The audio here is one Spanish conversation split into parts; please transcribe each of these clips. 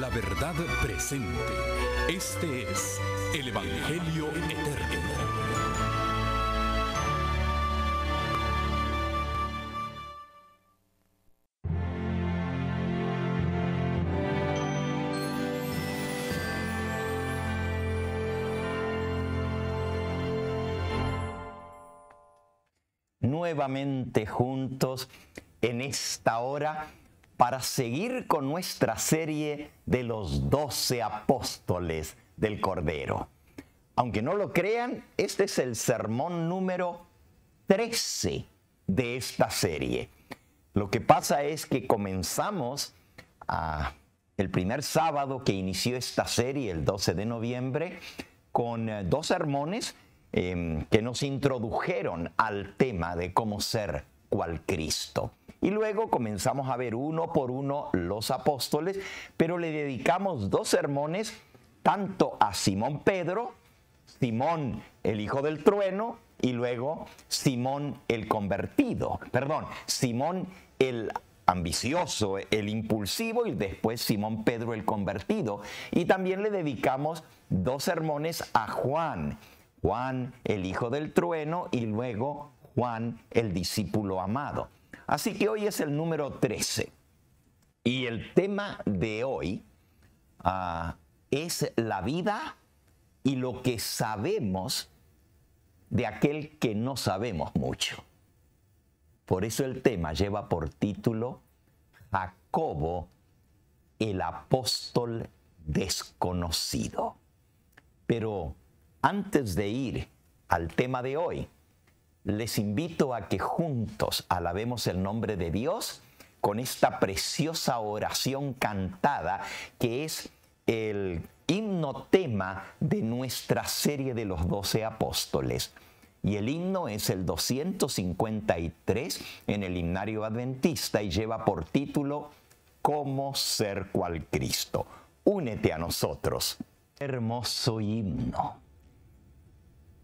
la verdad presente. Este es el Evangelio Eterno. nuevamente juntos en esta hora para seguir con nuestra serie de los doce apóstoles del Cordero. Aunque no lo crean, este es el sermón número 13 de esta serie. Lo que pasa es que comenzamos ah, el primer sábado que inició esta serie, el 12 de noviembre, con eh, dos sermones em, que nos introdujeron al tema de cómo ser cual Cristo. Y luego comenzamos a ver uno por uno los apóstoles, pero le dedicamos dos sermones tanto a Simón Pedro, Simón el hijo del trueno, y luego Simón el convertido, perdón, Simón el ambicioso, el impulsivo y después Simón Pedro el convertido. Y también le dedicamos dos sermones a Juan, Juan el hijo del trueno y luego Juan el discípulo amado. Así que hoy es el número 13 y el tema de hoy ah, es la vida y lo que sabemos de aquel que no sabemos mucho. Por eso el tema lleva por título Jacobo, el apóstol desconocido. Pero antes de ir al tema de hoy, les invito a que juntos alabemos el nombre de Dios con esta preciosa oración cantada que es el himno tema de nuestra serie de los doce apóstoles. Y el himno es el 253 en el himnario adventista y lleva por título Cómo ser cual Cristo. Únete a nosotros. Hermoso himno.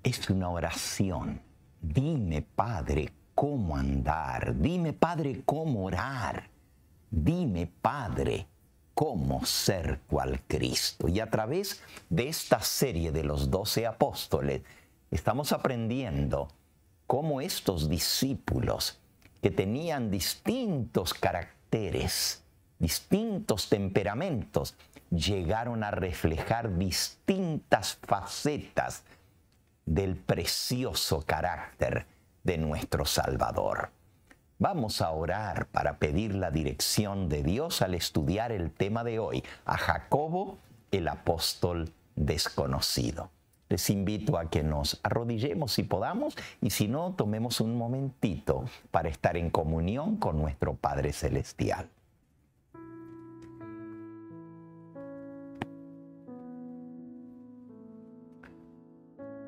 Es una oración Dime, Padre, cómo andar. Dime, Padre, cómo orar. Dime, Padre, cómo ser cual Cristo. Y a través de esta serie de los doce apóstoles, estamos aprendiendo cómo estos discípulos que tenían distintos caracteres, distintos temperamentos, llegaron a reflejar distintas facetas del precioso carácter de nuestro Salvador. Vamos a orar para pedir la dirección de Dios al estudiar el tema de hoy, a Jacobo, el apóstol desconocido. Les invito a que nos arrodillemos si podamos y si no, tomemos un momentito para estar en comunión con nuestro Padre Celestial.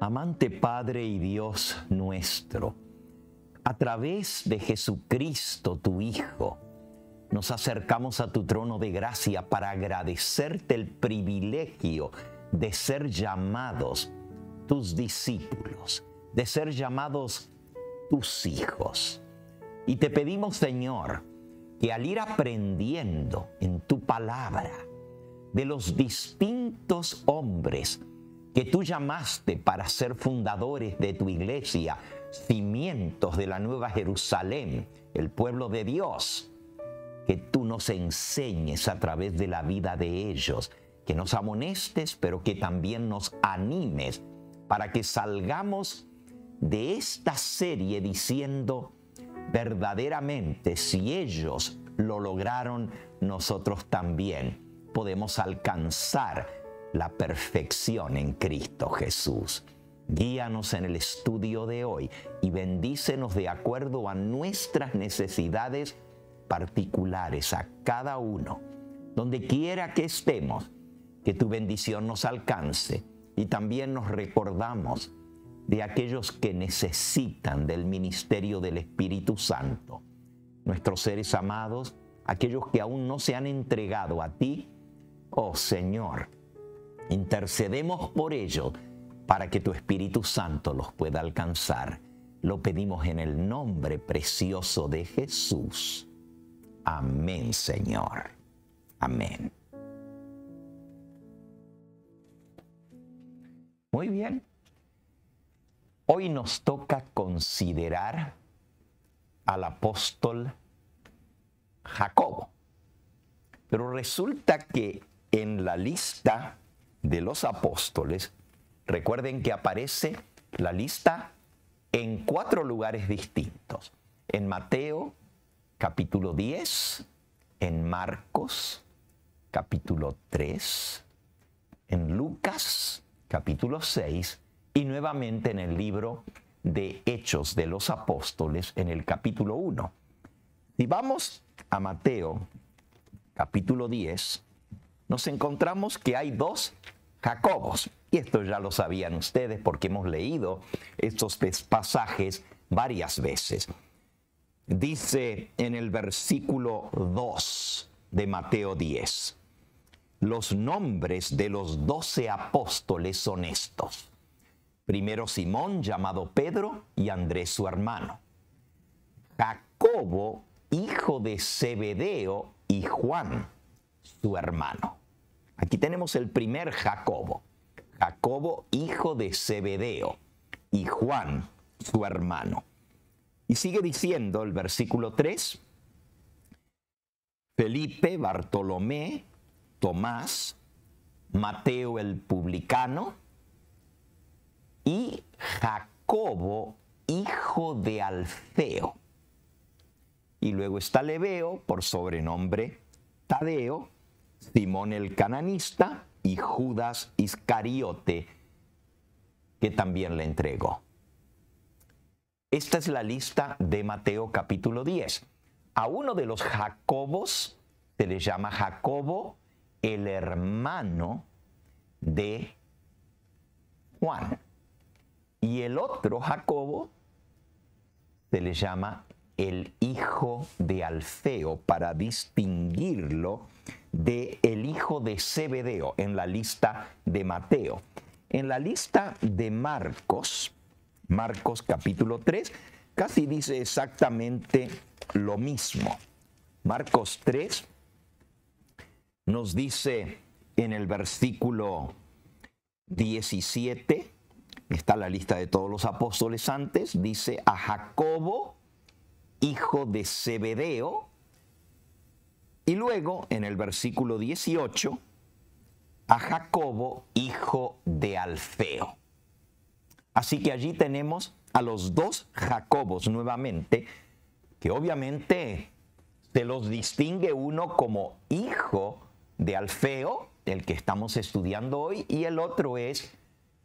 Amante Padre y Dios nuestro, a través de Jesucristo tu Hijo, nos acercamos a tu trono de gracia para agradecerte el privilegio de ser llamados tus discípulos, de ser llamados tus hijos. Y te pedimos, Señor, que al ir aprendiendo en tu palabra de los distintos hombres, que tú llamaste para ser fundadores de tu iglesia, cimientos de la nueva Jerusalén, el pueblo de Dios, que tú nos enseñes a través de la vida de ellos, que nos amonestes, pero que también nos animes para que salgamos de esta serie diciendo verdaderamente si ellos lo lograron, nosotros también podemos alcanzar la perfección en Cristo Jesús. Guíanos en el estudio de hoy y bendícenos de acuerdo a nuestras necesidades particulares, a cada uno, donde quiera que estemos, que tu bendición nos alcance y también nos recordamos de aquellos que necesitan del ministerio del Espíritu Santo, nuestros seres amados, aquellos que aún no se han entregado a ti, oh Señor, Intercedemos por ello para que tu Espíritu Santo los pueda alcanzar. Lo pedimos en el nombre precioso de Jesús. Amén, Señor. Amén. Muy bien. Hoy nos toca considerar al apóstol Jacobo. Pero resulta que en la lista de los apóstoles, recuerden que aparece la lista en cuatro lugares distintos. En Mateo capítulo 10, en Marcos capítulo 3, en Lucas capítulo 6 y nuevamente en el libro de Hechos de los Apóstoles en el capítulo 1. Si vamos a Mateo capítulo 10, nos encontramos que hay dos Jacobos. Y esto ya lo sabían ustedes porque hemos leído estos pasajes varias veces. Dice en el versículo 2 de Mateo 10, los nombres de los doce apóstoles son estos. Primero Simón, llamado Pedro, y Andrés su hermano. Jacobo, hijo de Zebedeo, y Juan, su hermano. Aquí tenemos el primer Jacobo, Jacobo hijo de Zebedeo, y Juan, su hermano. Y sigue diciendo el versículo 3, Felipe, Bartolomé, Tomás, Mateo el publicano y Jacobo, hijo de Alfeo. Y luego está Leveo, por sobrenombre Tadeo, Simón el cananista y Judas Iscariote, que también le entregó. Esta es la lista de Mateo capítulo 10. A uno de los Jacobos se le llama Jacobo, el hermano de Juan. Y el otro Jacobo se le llama el hijo de Alfeo para distinguirlo de el hijo de Zebedeo en la lista de Mateo. En la lista de Marcos, Marcos capítulo 3, casi dice exactamente lo mismo. Marcos 3 nos dice en el versículo 17, está la lista de todos los apóstoles antes, dice a Jacobo, hijo de Zebedeo, y luego, en el versículo 18, a Jacobo, hijo de Alfeo. Así que allí tenemos a los dos Jacobos nuevamente, que obviamente se los distingue uno como hijo de Alfeo, el que estamos estudiando hoy, y el otro es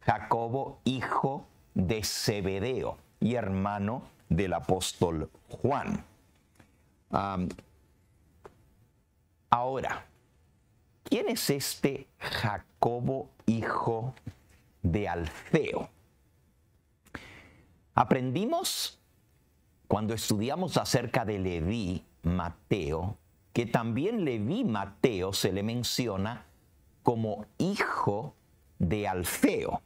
Jacobo, hijo de Zebedeo y hermano del apóstol Juan. Ahora, ¿quién es este Jacobo, hijo de Alfeo? Aprendimos cuando estudiamos acerca de Leví, Mateo, que también Leví Mateo se le menciona como hijo de Alfeo.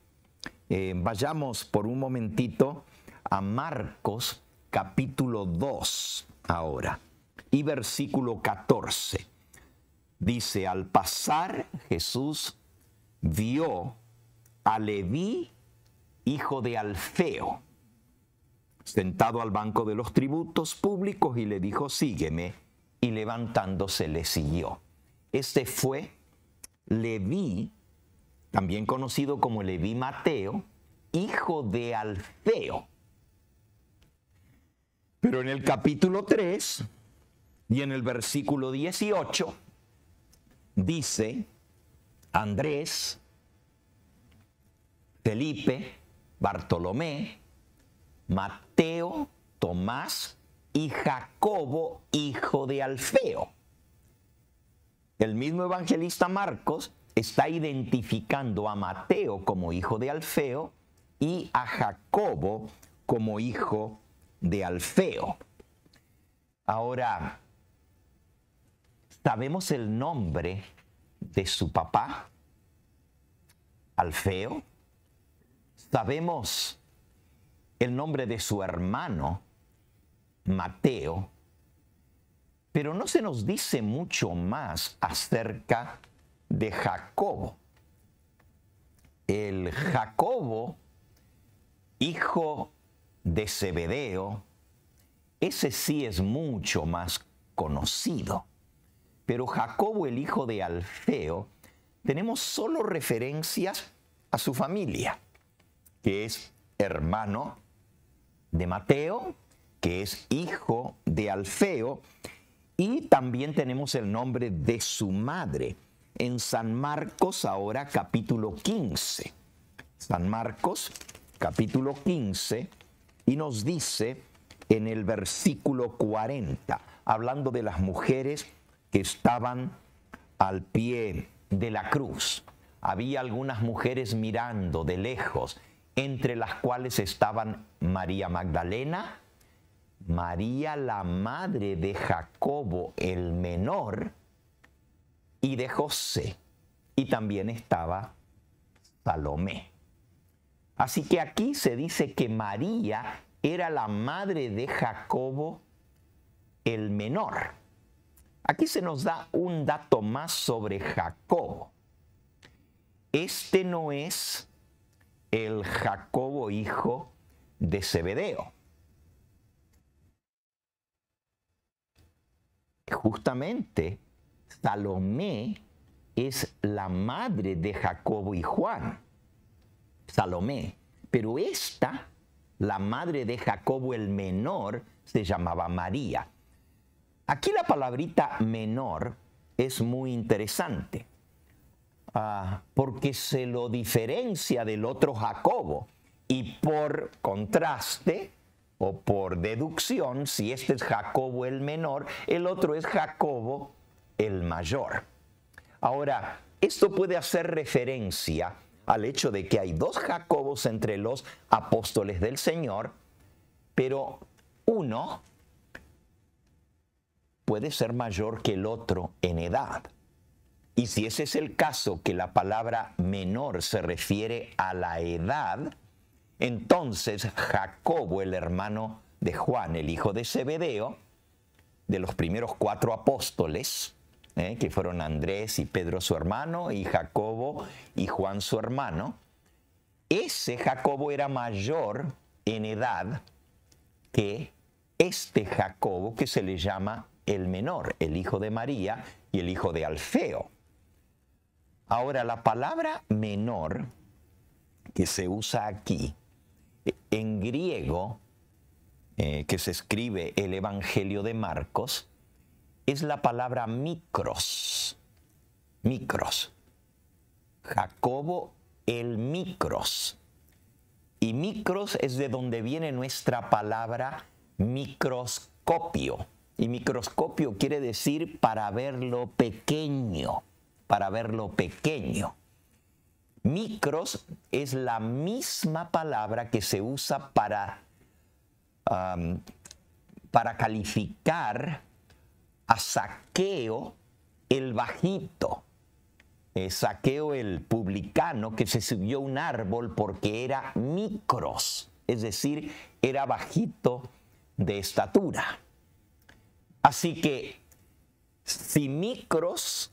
Eh, vayamos por un momentito a Marcos capítulo 2 ahora y versículo 14. Dice, al pasar Jesús vio a Leví, hijo de Alfeo, sentado al banco de los tributos públicos y le dijo, sígueme, y levantándose le siguió. Este fue Leví, también conocido como Leví Mateo, hijo de Alfeo. Pero en el capítulo 3 y en el versículo 18, dice Andrés, Felipe, Bartolomé, Mateo, Tomás y Jacobo, hijo de Alfeo. El mismo evangelista Marcos está identificando a Mateo como hijo de Alfeo y a Jacobo como hijo de Alfeo. Ahora, Sabemos el nombre de su papá, Alfeo. Sabemos el nombre de su hermano, Mateo. Pero no se nos dice mucho más acerca de Jacobo. El Jacobo, hijo de Zebedeo, ese sí es mucho más conocido pero Jacobo el hijo de Alfeo, tenemos solo referencias a su familia, que es hermano de Mateo, que es hijo de Alfeo, y también tenemos el nombre de su madre en San Marcos ahora capítulo 15. San Marcos capítulo 15 y nos dice en el versículo 40, hablando de las mujeres estaban al pie de la cruz. Había algunas mujeres mirando de lejos, entre las cuales estaban María Magdalena, María la madre de Jacobo el menor y de José. Y también estaba Salomé. Así que aquí se dice que María era la madre de Jacobo el menor. Aquí se nos da un dato más sobre Jacobo. Este no es el Jacobo hijo de Zebedeo. Justamente, Salomé es la madre de Jacobo y Juan. Salomé. Pero esta, la madre de Jacobo el menor, se llamaba María. Aquí la palabrita menor es muy interesante ah, porque se lo diferencia del otro Jacobo y por contraste o por deducción, si este es Jacobo el menor, el otro es Jacobo el mayor. Ahora, esto puede hacer referencia al hecho de que hay dos Jacobos entre los apóstoles del Señor, pero uno puede ser mayor que el otro en edad. Y si ese es el caso, que la palabra menor se refiere a la edad, entonces Jacobo, el hermano de Juan, el hijo de Zebedeo, de los primeros cuatro apóstoles, ¿eh? que fueron Andrés y Pedro su hermano, y Jacobo y Juan su hermano, ese Jacobo era mayor en edad que este Jacobo que se le llama el menor, el hijo de María y el hijo de Alfeo. Ahora, la palabra menor que se usa aquí, eh, en griego, eh, que se escribe el Evangelio de Marcos, es la palabra micros. Micros. Jacobo el micros. Y micros es de donde viene nuestra palabra microscopio y microscopio quiere decir para ver lo pequeño, para ver lo pequeño. Micros es la misma palabra que se usa para, para calificar a saqueo el bajito. saqueo el publicano que se subió un árbol porque era micros, es decir, era bajito de estatura. Así que si micros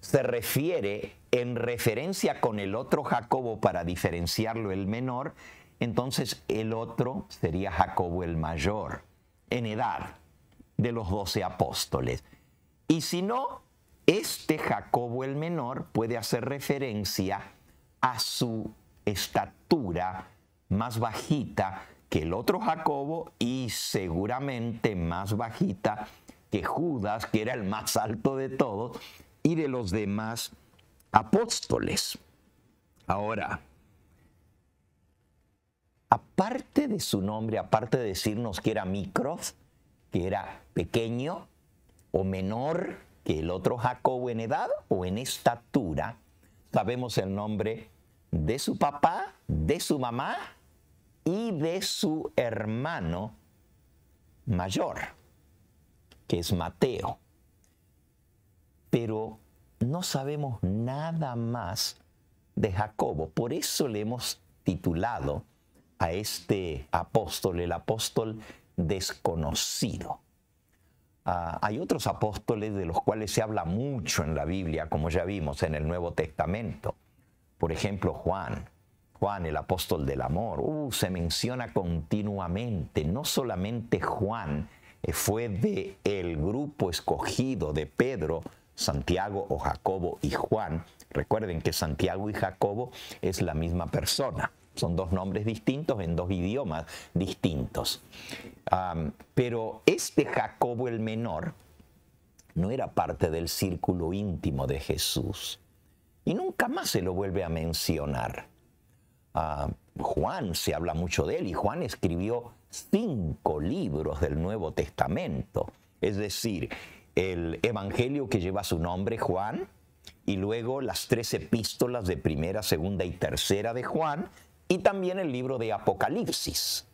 se refiere en referencia con el otro Jacobo para diferenciarlo el menor, entonces el otro sería Jacobo el mayor, en edad de los doce apóstoles. Y si no, este Jacobo el menor puede hacer referencia a su estatura más bajita, que el otro Jacobo y seguramente más bajita que Judas, que era el más alto de todos, y de los demás apóstoles. Ahora, aparte de su nombre, aparte de decirnos que era Micros, que era pequeño o menor que el otro Jacobo en edad o en estatura, sabemos el nombre de su papá, de su mamá y de su hermano mayor, que es Mateo. Pero no sabemos nada más de Jacobo. Por eso le hemos titulado a este apóstol el apóstol desconocido. Ah, hay otros apóstoles de los cuales se habla mucho en la Biblia, como ya vimos en el Nuevo Testamento. Por ejemplo, Juan, Juan, el apóstol del amor, uh, se menciona continuamente. No solamente Juan eh, fue de el grupo escogido de Pedro, Santiago o Jacobo y Juan. Recuerden que Santiago y Jacobo es la misma persona. Son dos nombres distintos en dos idiomas distintos. pero este Jacobo el menor no era parte del círculo íntimo de Jesús. Y nunca más se lo vuelve a mencionar. Juan, se habla mucho de él, y Juan escribió cinco libros del Nuevo Testamento, es decir, el Evangelio que lleva su nombre, Juan, y luego las tres epístolas de primera, segunda y tercera de Juan, y también el libro de Apocalipsis.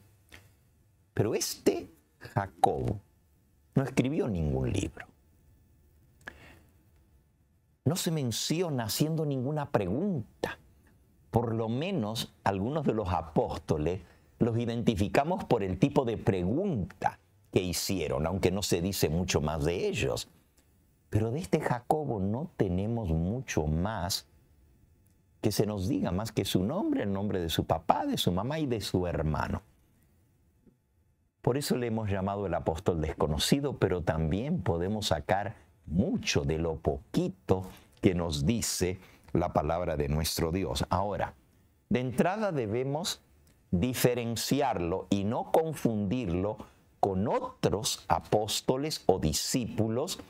Pero este Jacob no escribió ningún libro. No se menciona haciendo ninguna pregunta por lo menos algunos de los apóstoles los identificamos por el tipo de pregunta que hicieron, aunque no se dice mucho más de ellos. Pero de este Jacobo no tenemos mucho más que se nos diga, más que su nombre, el nombre de su papá, de su mamá y de su hermano. Por eso le hemos llamado el apóstol desconocido, pero también podemos sacar mucho de lo poquito que nos dice la palabra de nuestro Dios. Ahora, de entrada debemos diferenciarlo y no confundirlo con otros apóstoles o discípulos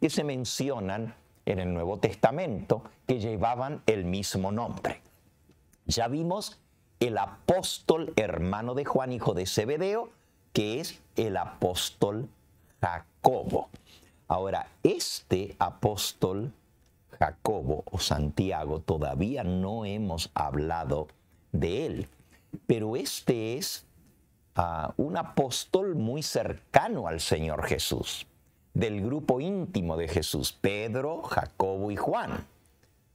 que se mencionan en el Nuevo Testamento que llevaban el mismo nombre. Ya vimos el apóstol hermano de Juan, hijo de Zebedeo, que es el apóstol Jacobo. Ahora, este apóstol Jacobo o Santiago, todavía no hemos hablado de él. Pero este es ah, un apóstol muy cercano al Señor Jesús, del grupo íntimo de Jesús, Pedro, Jacobo y Juan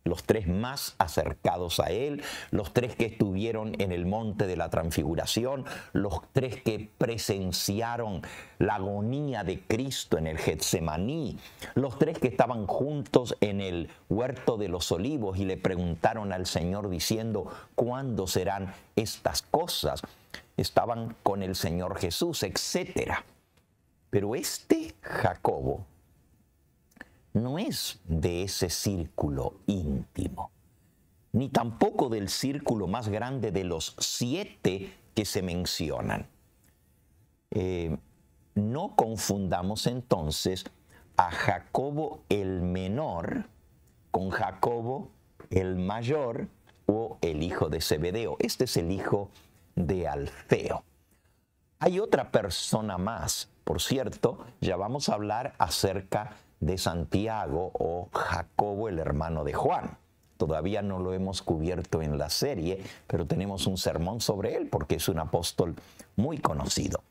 los tres más acercados a él, los tres que estuvieron en el monte de la transfiguración, los tres que presenciaron la agonía de Cristo en el Getsemaní, los tres que estaban juntos en el huerto de los olivos y le preguntaron al Señor diciendo, ¿cuándo serán estas cosas? Estaban con el Señor Jesús, etc. Pero este Jacobo, no es de ese círculo íntimo, ni tampoco del círculo más grande de los siete que se mencionan. Eh, no confundamos entonces a Jacobo el menor con Jacobo el mayor o el hijo de Zebedeo. Este es el hijo de Alfeo. Hay otra persona más, por cierto, ya vamos a hablar acerca de Santiago o Jacobo, el hermano de Juan. Todavía no lo hemos cubierto en la serie, pero tenemos un sermón sobre él porque es un apóstol muy conocido.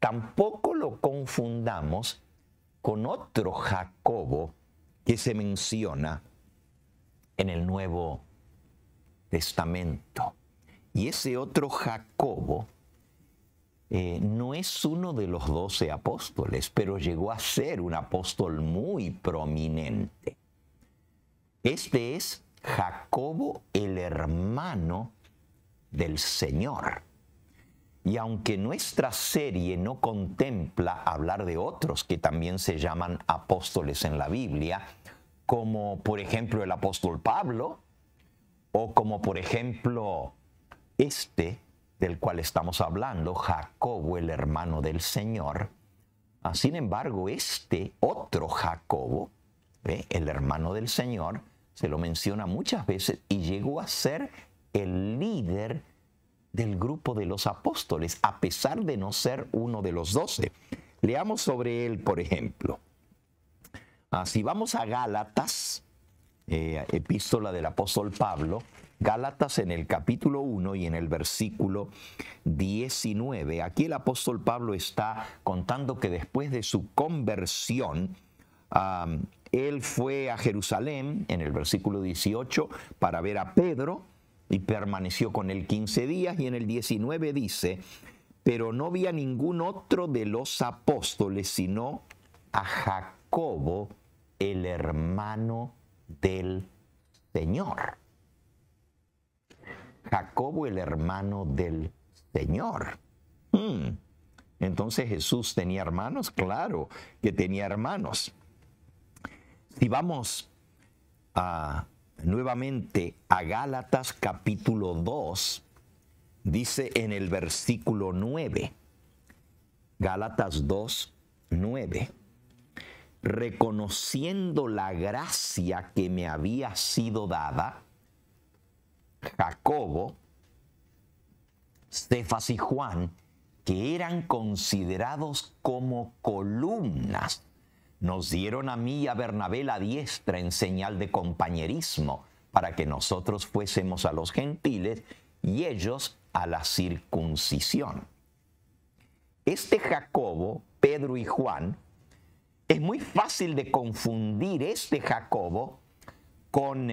Tampoco lo confundamos con otro Jacobo que se menciona en el Nuevo Testamento. Y ese otro Jacobo eh, no es uno de los doce apóstoles, pero llegó a ser un apóstol muy prominente. Este es Jacobo, el hermano del Señor. Y aunque nuestra serie no contempla hablar de otros que también se llaman apóstoles en la Biblia, como por ejemplo el apóstol Pablo, o como por ejemplo este del cual estamos hablando, Jacobo, el hermano del Señor. Ah, sin embargo, este otro Jacobo, el hermano del Señor, se lo menciona muchas veces y llegó a ser el líder del grupo de los apóstoles, a pesar de no ser uno de los doce. Leamos sobre él, por ejemplo. Así ah, si vamos a Gálatas, eh, epístola del apóstol Pablo, Gálatas en el capítulo 1 y en el versículo 19. Aquí el apóstol Pablo está contando que después de su conversión, él fue a Jerusalén en el versículo 18 para ver a Pedro y permaneció con él 15 días y en el 19 dice, pero no vi a ningún otro de los apóstoles sino a Jacobo, el hermano del Señor. Jacobo el hermano del Señor. Hmm. Entonces Jesús tenía hermanos, claro que tenía hermanos. Si vamos nuevamente a Gálatas capítulo 2, dice en el versículo 9, Gálatas 2, 9, reconociendo la gracia que me había sido dada, Jacobo, Stefas y Juan, que eran considerados como columnas, nos dieron a mí y a Bernabé la diestra en señal de compañerismo, para que nosotros fuésemos a los gentiles y ellos a la circuncisión. Este Jacobo, Pedro y Juan, es muy fácil de confundir este Jacobo con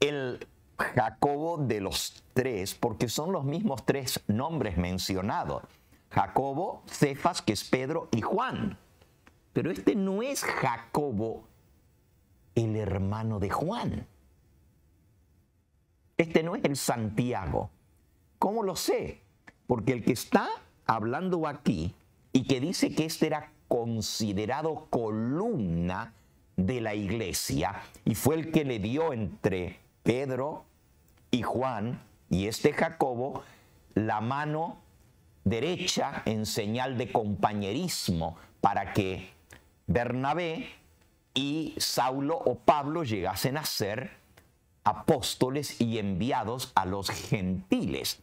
el Jacobo de los tres, porque son los mismos tres nombres mencionados. Jacobo, Cefas, que es Pedro, y Juan. Pero este no es Jacobo, el hermano de Juan. Este no es el Santiago. ¿Cómo lo sé? Porque el que está hablando aquí y que dice que este era considerado columna de la iglesia y fue el que le dio entre Pedro y Juan y este Jacobo la mano derecha en señal de compañerismo para que Bernabé y Saulo o Pablo llegasen a ser apóstoles y enviados a los gentiles.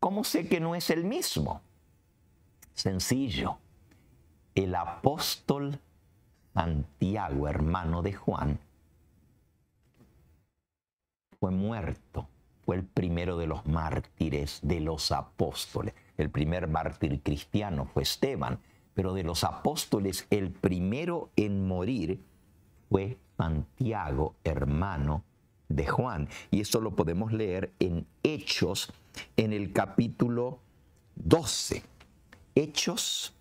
¿Cómo sé que no es el mismo? Sencillo. El apóstol Santiago, hermano de Juan, fue muerto. Fue el primero de los mártires, de los apóstoles. El primer mártir cristiano fue Esteban, pero de los apóstoles el primero en morir fue Santiago, hermano de Juan. Y eso lo podemos leer en Hechos, en el capítulo 12. Hechos,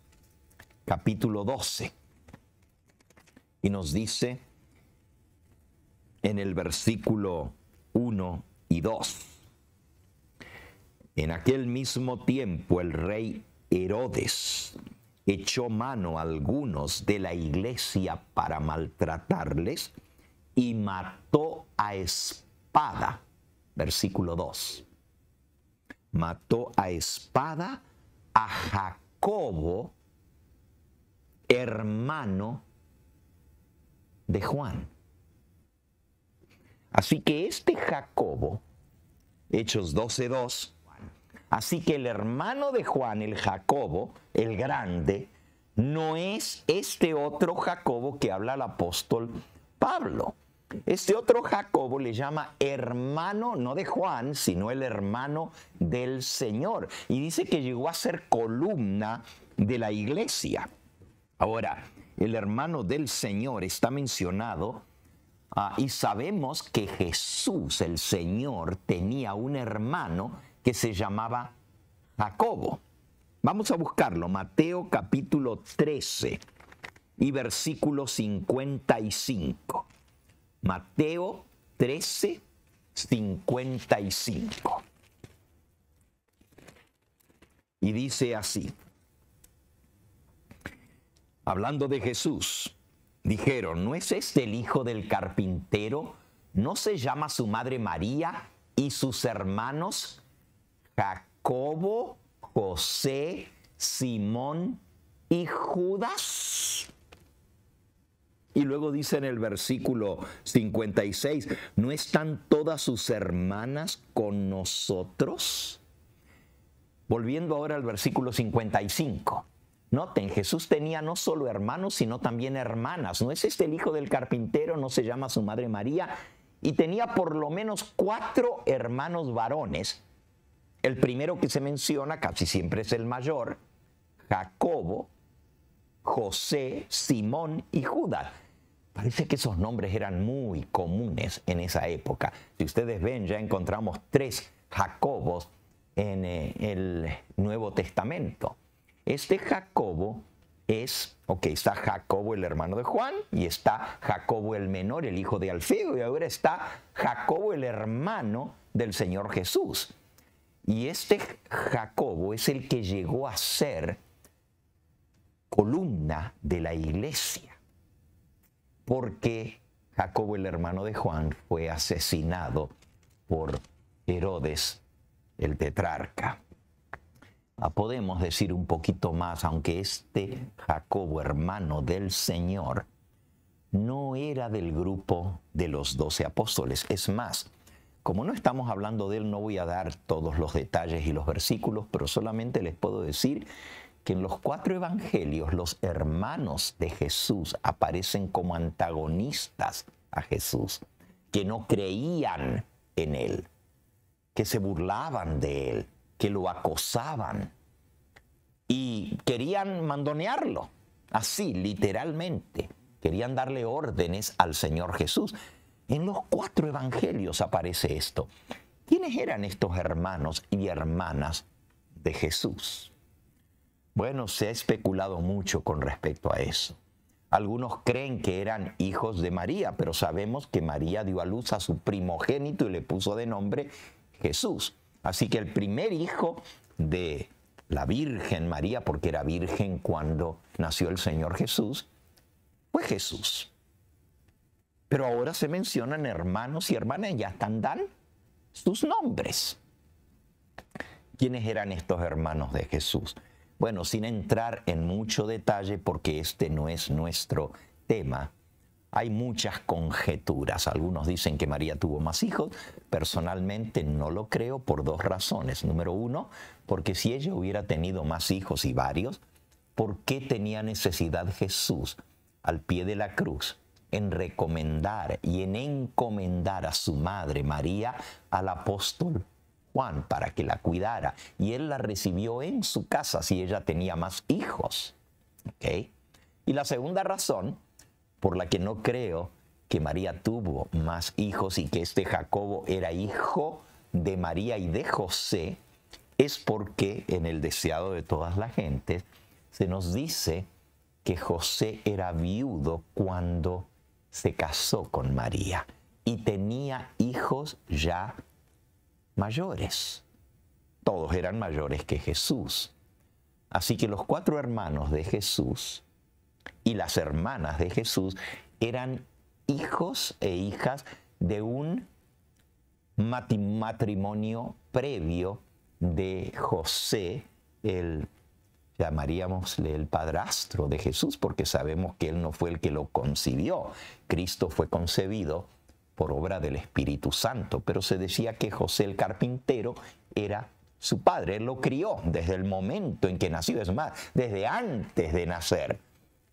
capítulo 12. Y nos dice en el versículo 1 y 2. En aquel mismo tiempo el rey Herodes echó mano a algunos de la iglesia para maltratarles y mató a espada, versículo 2. Mató a espada a Jacobo, hermano de Juan. Así que este Jacobo, Hechos 12.2, así que el hermano de Juan, el Jacobo, el grande, no es este otro Jacobo que habla el apóstol Pablo. Este otro Jacobo le llama hermano, no de Juan, sino el hermano del Señor. Y dice que llegó a ser columna de la iglesia. Ahora, el hermano del Señor está mencionado Ah, y sabemos que Jesús, el Señor, tenía un hermano que se llamaba Jacobo. Vamos a buscarlo, Mateo capítulo 13 y versículo 55. Mateo 13, 55. Y dice así, hablando de Jesús, Dijeron, ¿no es este el hijo del carpintero? ¿No se llama su madre María y sus hermanos Jacobo, José, Simón y Judas? Y luego dice en el versículo 56, ¿no están todas sus hermanas con nosotros? Volviendo ahora al versículo 55. Noten, Jesús tenía no solo hermanos, sino también hermanas. ¿No es este el hijo del carpintero? ¿No se llama su madre María? Y tenía por lo menos cuatro hermanos varones. El primero que se menciona casi siempre es el mayor, Jacobo, José, Simón y Judas. Parece que esos nombres eran muy comunes en esa época. Si ustedes ven, ya encontramos tres Jacobos en eh, el Nuevo Testamento. Este Jacobo es, ok, está Jacobo el hermano de Juan y está Jacobo el menor, el hijo de Alfeo, y ahora está Jacobo el hermano del Señor Jesús. Y este Jacobo es el que llegó a ser columna de la iglesia, porque Jacobo el hermano de Juan fue asesinado por Herodes el tetrarca. Ah, podemos decir un poquito más, aunque este Jacobo, hermano del Señor, no era del grupo de los doce apóstoles. Es más, como no estamos hablando de él, no voy a dar todos los detalles y los versículos, pero solamente les puedo decir que en los cuatro evangelios los hermanos de Jesús aparecen como antagonistas a Jesús, que no creían en él, que se burlaban de él, que lo acosaban y querían mandonearlo, así literalmente, querían darle órdenes al Señor Jesús. En los cuatro evangelios aparece esto. ¿Quiénes eran estos hermanos y hermanas de Jesús? Bueno, se ha especulado mucho con respecto a eso. Algunos creen que eran hijos de María, pero sabemos que María dio a luz a su primogénito y le puso de nombre Jesús. Así que el primer hijo de la Virgen María, porque era virgen cuando nació el Señor Jesús, fue Jesús. Pero ahora se mencionan hermanos y hermanas, y ya están dan sus nombres. ¿Quiénes eran estos hermanos de Jesús? Bueno, sin entrar en mucho detalle, porque este no es nuestro tema, hay muchas conjeturas. Algunos dicen que María tuvo más hijos. Personalmente no lo creo por dos razones. Número uno, porque si ella hubiera tenido más hijos y varios, ¿por qué tenía necesidad Jesús al pie de la cruz en recomendar y en encomendar a su madre María al apóstol Juan para que la cuidara? Y él la recibió en su casa si ella tenía más hijos. Y la segunda razón por la que no creo que María tuvo más hijos y que este Jacobo era hijo de María y de José, es porque en el deseado de todas las gentes se nos dice que José era viudo cuando se casó con María y tenía hijos ya mayores. Todos eran mayores que Jesús. Así que los cuatro hermanos de Jesús y las hermanas de Jesús eran hijos e hijas de un matrimonio previo de José, el llamaríamosle el padrastro de Jesús, porque sabemos que él no fue el que lo concibió. Cristo fue concebido por obra del Espíritu Santo, pero se decía que José el carpintero era su padre, él lo crió desde el momento en que nació, es más, desde antes de nacer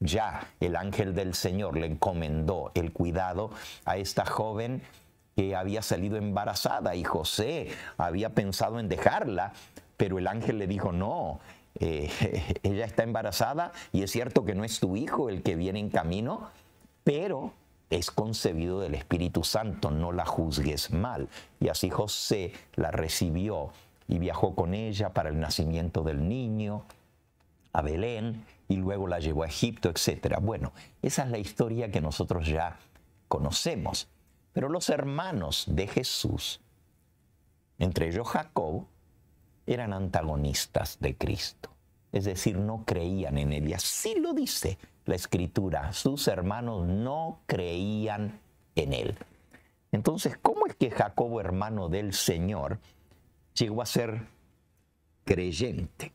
ya el ángel del Señor le encomendó el cuidado a esta joven que había salido embarazada y José había pensado en dejarla, pero el ángel le dijo, no, eh, ella está embarazada y es cierto que no es tu hijo el que viene en camino, pero es concebido del Espíritu Santo, no la juzgues mal. Y así José la recibió y viajó con ella para el nacimiento del niño a Belén y luego la llevó a Egipto, etc. Bueno, esa es la historia que nosotros ya conocemos. Pero los hermanos de Jesús, entre ellos Jacob, eran antagonistas de Cristo. Es decir, no creían en él. Y así lo dice la escritura. Sus hermanos no creían en él. Entonces, ¿cómo es que Jacob, hermano del Señor, llegó a ser creyente?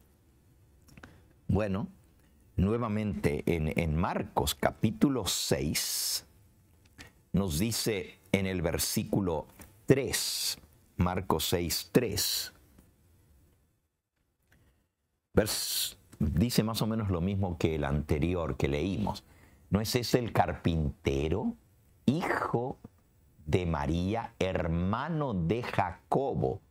Bueno, nuevamente en, Marcos capítulo 6, nos dice en el versículo 3, Marcos 6, 3, dice más o menos lo mismo que el anterior que leímos. ¿No es ese el carpintero, hijo de María, hermano de Jacobo,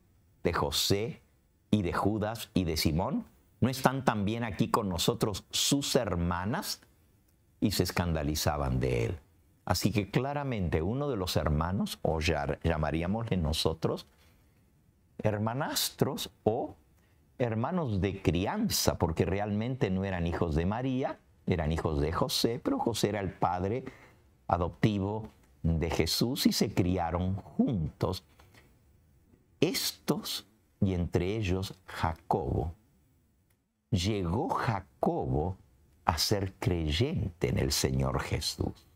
de José y de Judas y de Simón? ¿No están también aquí con nosotros sus hermanas? Y se escandalizaban de él. Así que claramente uno de los hermanos, o llamaríamos llamaríamosle nosotros, hermanastros o hermanos de crianza, porque realmente no eran hijos de María, eran hijos de José, pero José era el padre adoptivo de Jesús y se criaron juntos. Estos y entre ellos Jacobo, llegó Jacobo a ser creyente en el Señor Jesús.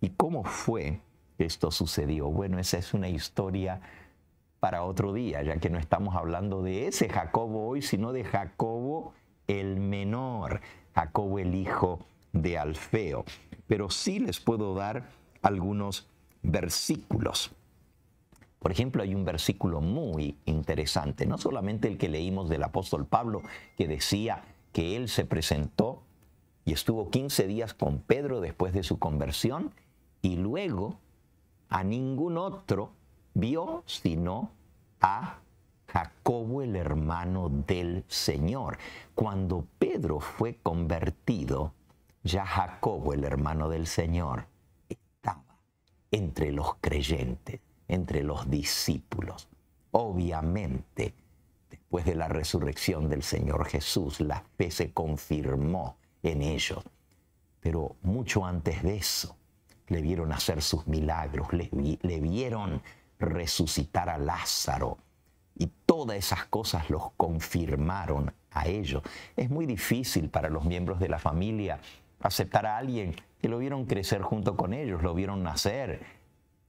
¿Y cómo fue que esto sucedió? Bueno, esa es una historia para otro día, ya que no estamos hablando de ese Jacobo hoy, sino de Jacobo el menor, Jacobo el hijo de Alfeo. Pero sí les puedo dar algunos versículos. Por ejemplo, hay un versículo muy interesante, no solamente el que leímos del apóstol Pablo, que decía que él se presentó y estuvo 15 días con Pedro después de su conversión y luego a ningún otro vio sino a Jacobo el hermano del Señor. Cuando Pedro fue convertido, ya Jacobo el hermano del Señor estaba entre los creyentes entre los discípulos. Obviamente, después de la resurrección del Señor Jesús, la fe se confirmó en ellos. Pero mucho antes de eso, le vieron hacer sus milagros, le, vieron resucitar a Lázaro. Y todas esas cosas los confirmaron a ellos. Es muy difícil para los miembros de la familia aceptar a alguien que lo vieron crecer junto con ellos, lo vieron nacer,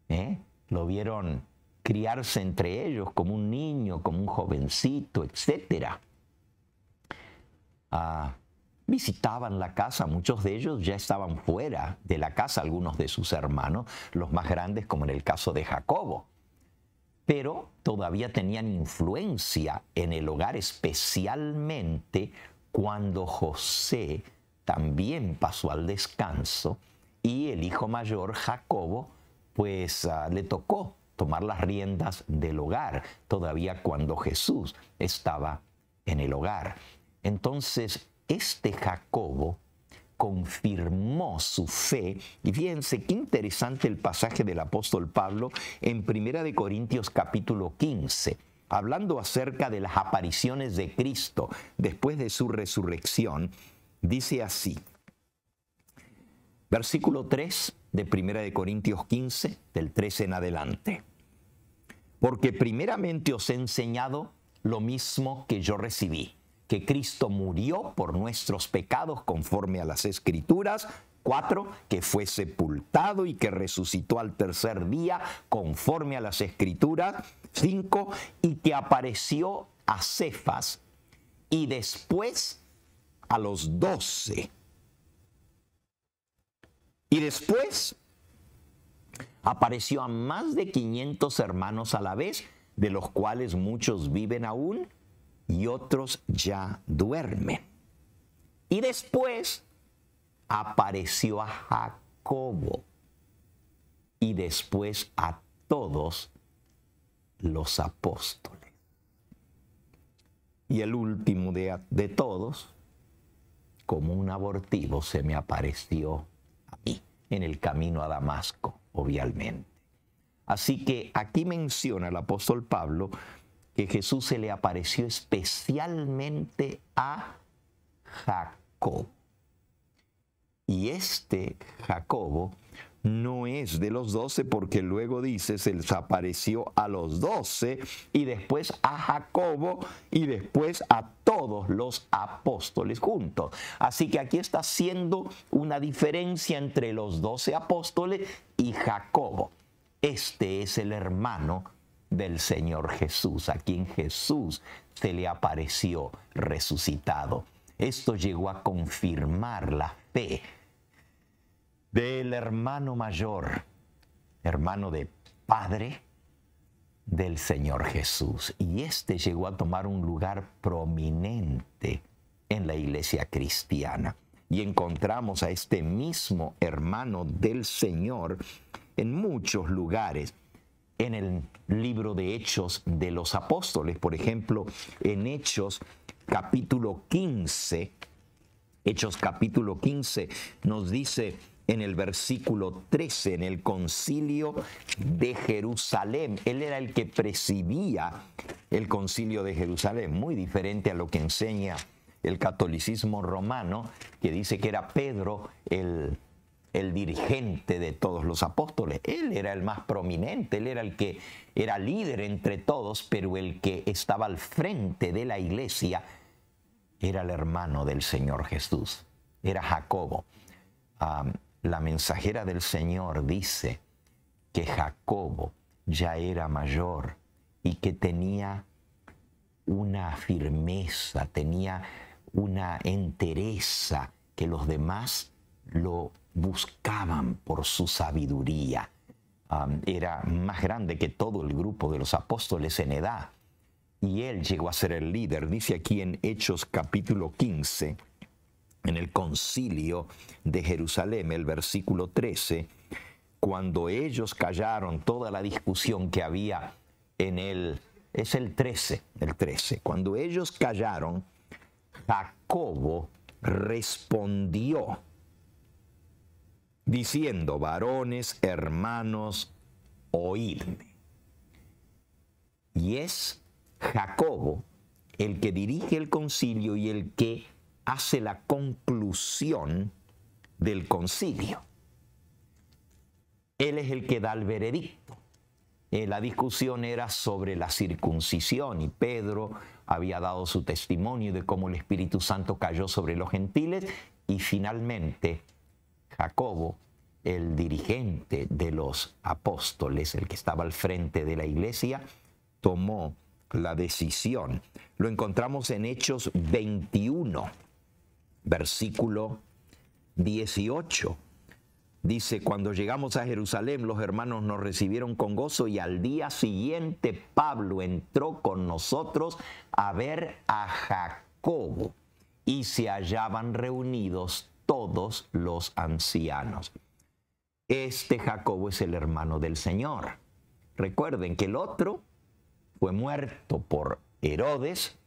¿eh? lo vieron criarse entre ellos como un niño, como un jovencito, etc. Ah, visitaban la casa, muchos de ellos ya estaban fuera de la casa, algunos de sus hermanos, los más grandes como en el caso de Jacobo, pero todavía tenían influencia en el hogar, especialmente cuando José también pasó al descanso y el hijo mayor, Jacobo, pues ah, le tocó tomar las riendas del hogar, todavía cuando Jesús estaba en el hogar. Entonces, este Jacobo confirmó su fe. Y fíjense qué interesante el pasaje del apóstol Pablo en Primera de Corintios capítulo 15, hablando acerca de las apariciones de Cristo después de su resurrección, dice así. Versículo 3, de Primera de Corintios 15, del 13 en adelante. Porque primeramente os he enseñado lo mismo que yo recibí, que Cristo murió por nuestros pecados conforme a las Escrituras, 4, que fue sepultado y que resucitó al tercer día conforme a las Escrituras, 5, y que apareció a Cefas y después a los doce. Y después apareció a más de 500 hermanos a la vez, de los cuales muchos viven aún y otros ya duermen. Y después apareció a Jacobo y después a todos los apóstoles. Y el último de, de todos, como un abortivo, se me apareció en el camino a Damasco, obviamente. Así que aquí menciona el apóstol Pablo que Jesús se le apareció especialmente a Jacob. Y este Jacobo no es de los doce porque luego dice, se les apareció a los doce y después a Jacobo y después a todos los apóstoles juntos. Así que aquí está siendo una diferencia entre los doce apóstoles y Jacobo. Este es el hermano del Señor Jesús, a quien Jesús se le apareció resucitado. Esto llegó a confirmar la fe del hermano mayor, hermano de padre del Señor Jesús. Y este llegó a tomar un lugar prominente en la iglesia cristiana. Y encontramos a este mismo hermano del Señor en muchos lugares. En el libro de Hechos de los Apóstoles, por ejemplo, en Hechos capítulo 15, Hechos capítulo 15 nos dice en el versículo 13, en el concilio de Jerusalén. Él era el que presidía el concilio de Jerusalén, muy diferente a lo que enseña el catolicismo romano, que dice que era Pedro el, dirigente de todos los apóstoles. Él era el más prominente, él era el que era líder entre todos, pero el que estaba al frente de la iglesia era el hermano del Señor Jesús, era Jacobo la mensajera del Señor dice que Jacobo ya era mayor y que tenía una firmeza, tenía una entereza que los demás lo buscaban por su sabiduría. era más grande que todo el grupo de los apóstoles en edad. Y él llegó a ser el líder, dice aquí en Hechos capítulo 15, en el concilio de Jerusalén, el versículo 13, cuando ellos callaron toda la discusión que había en el, es el 13, el 13, cuando ellos callaron, Jacobo respondió diciendo, varones, hermanos, oídme. Y es Jacobo el que dirige el concilio y el que hace la conclusión del concilio. Él es el que da el veredicto. Eh, la discusión era sobre la circuncisión y Pedro había dado su testimonio de cómo el Espíritu Santo cayó sobre los gentiles y finalmente Jacobo, el dirigente de los apóstoles, el que estaba al frente de la iglesia, tomó la decisión. Lo encontramos en Hechos 21 versículo 18. Dice, cuando llegamos a Jerusalén, los hermanos nos recibieron con gozo y al día siguiente Pablo entró con nosotros a ver a Jacobo y se hallaban reunidos todos los ancianos. Este Jacobo es el hermano del Señor. Recuerden que el otro fue muerto por Herodes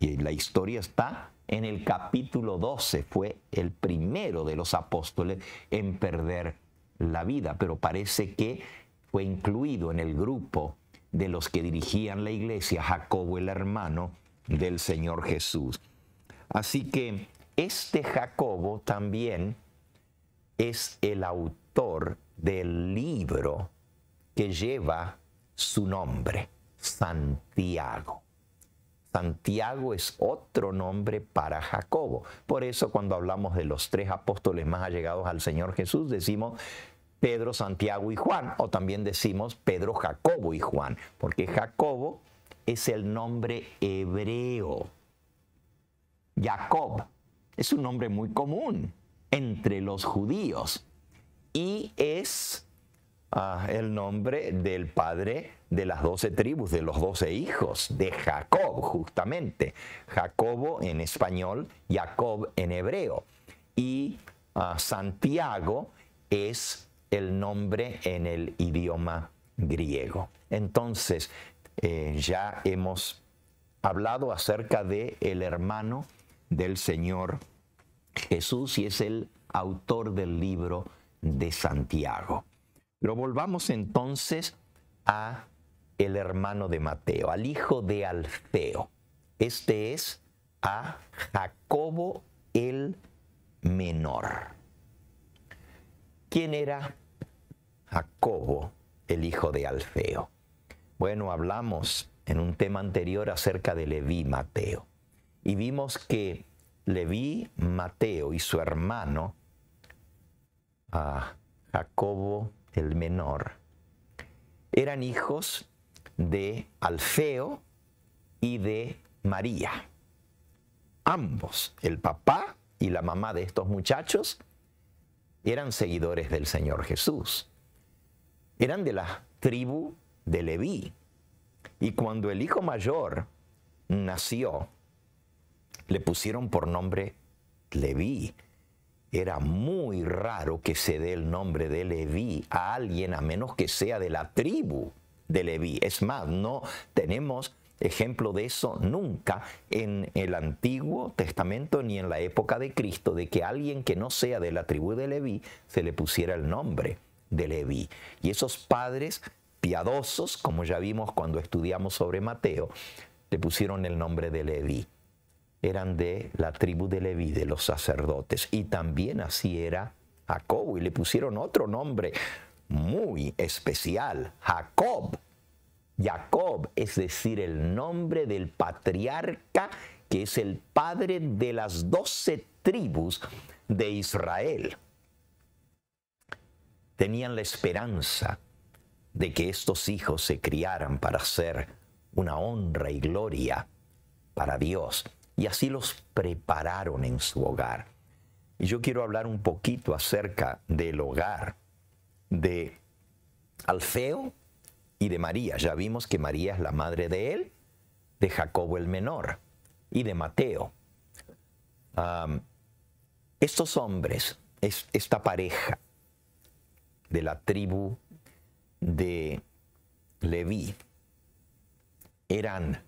y la historia está en el capítulo 12 fue el primero de los apóstoles en perder la vida, pero parece que fue incluido en el grupo de los que dirigían la iglesia, Jacobo el hermano del Señor Jesús. Así que este Jacobo también es el autor del libro que lleva su nombre, Santiago. Santiago es otro nombre para Jacobo. Por eso cuando hablamos de los tres apóstoles más allegados al Señor Jesús, decimos Pedro, Santiago y Juan, o también decimos Pedro, Jacobo y Juan, porque Jacobo es el nombre hebreo. Jacob es un nombre muy común entre los judíos y es el nombre del padre de las doce tribus, de los doce hijos, de Jacob, justamente. Jacobo en español, Jacob en hebreo. Y ah, Santiago es el nombre en el idioma griego. Entonces, eh, ya hemos hablado acerca de el hermano del Señor Jesús y es el autor del libro de Santiago. Lo volvamos entonces a el hermano de Mateo, al hijo de Alfeo. Este es a Jacobo el menor. ¿Quién era Jacobo, el hijo de Alfeo? Bueno, hablamos en un tema anterior acerca de Leví Mateo y vimos que Leví Mateo y su hermano, a Jacobo el menor, eran hijos de Alfeo y de María. Ambos, el papá y la mamá de estos muchachos, eran seguidores del Señor Jesús. Eran de la tribu de Leví. Y cuando el hijo mayor nació, le pusieron por nombre Leví, era muy raro que se dé el nombre de Leví a alguien a menos que sea de la tribu de Leví. Es más, no tenemos ejemplo de eso nunca en el Antiguo Testamento ni en la época de Cristo, de que alguien que no sea de la tribu de Leví se le pusiera el nombre de Leví. Y esos padres piadosos, como ya vimos cuando estudiamos sobre Mateo, le pusieron el nombre de Leví eran de la tribu de Leví, de los sacerdotes. Y también así era Jacob, Y le pusieron otro nombre muy especial, Jacob. Jacob, es decir, el nombre del patriarca que es el padre de las doce tribus de Israel. Tenían la esperanza de que estos hijos se criaran para ser una honra y gloria para Dios y así los prepararon en su hogar. Y yo quiero hablar un poquito acerca del hogar de Alfeo y de María. Ya vimos que María es la madre de él, de Jacobo el menor y de Mateo. estos hombres, esta pareja de la tribu de Leví, eran,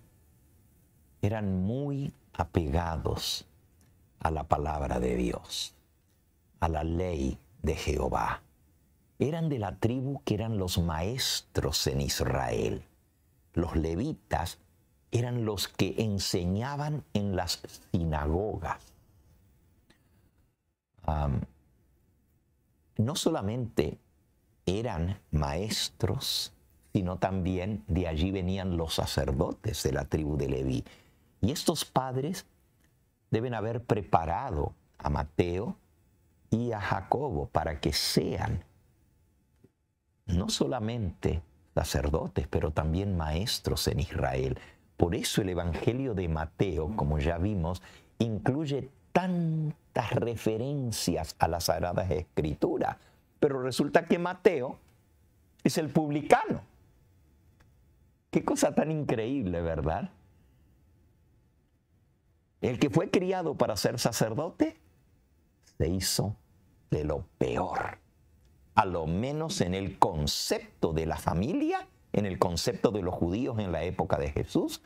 eran muy apegados a la palabra de Dios, a la ley de Jehová. Eran de la tribu que eran los maestros en Israel. Los levitas eran los que enseñaban en las sinagogas. no solamente eran maestros, sino también de allí venían los sacerdotes de la tribu de Leví. Y estos padres deben haber preparado a Mateo y a Jacobo para que sean no solamente sacerdotes, pero también maestros en Israel. Por eso el Evangelio de Mateo, como ya vimos, incluye tantas referencias a las Sagradas Escrituras. Pero resulta que Mateo es el publicano. Qué cosa tan increíble, ¿verdad? El que fue criado para ser sacerdote se hizo de lo peor, a lo menos en el concepto de la familia, en el concepto de los judíos en la época de Jesús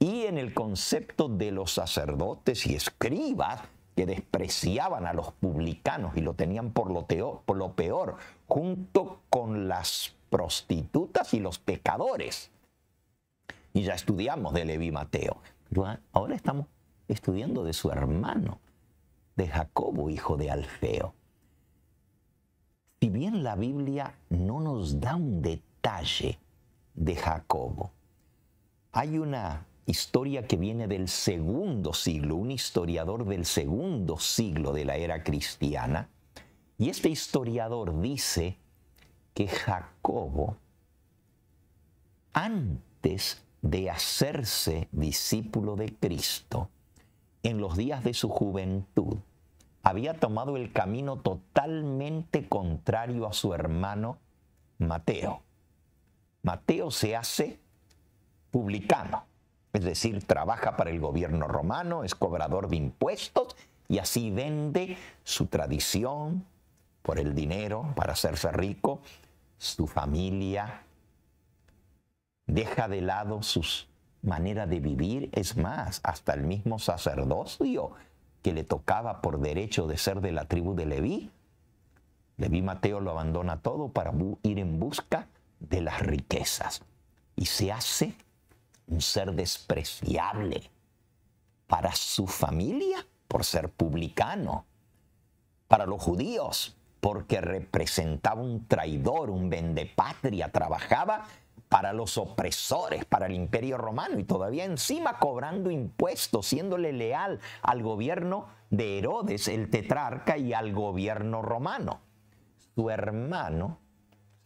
y en el concepto de los sacerdotes y escribas que despreciaban a los publicanos y lo tenían por lo, peor, junto con las prostitutas y los pecadores. Y ya estudiamos de Levi Mateo. ahora estamos estudiando de su hermano, de Jacobo, hijo de Alfeo. Si bien la Biblia no nos da un detalle de Jacobo, hay una historia que viene del segundo siglo, un historiador del segundo siglo de la era cristiana, y este historiador dice que Jacobo, antes de hacerse discípulo de Cristo, en los días de su juventud, había tomado el camino totalmente contrario a su hermano Mateo. Mateo se hace publicano, es decir, trabaja para el gobierno romano, es cobrador de impuestos y así vende su tradición por el dinero para hacerse rico, su familia, deja de lado sus manera de vivir, es más, hasta el mismo sacerdocio que le tocaba por derecho de ser de la tribu de Leví. Leví Mateo lo abandona todo para ir en busca de las riquezas y se hace un ser despreciable para su familia por ser publicano, para los judíos porque representaba un traidor, un vendepatria, trabajaba para los opresores, para el imperio romano y todavía encima cobrando impuestos, siéndole leal al gobierno de Herodes el tetrarca y al gobierno romano. Su hermano,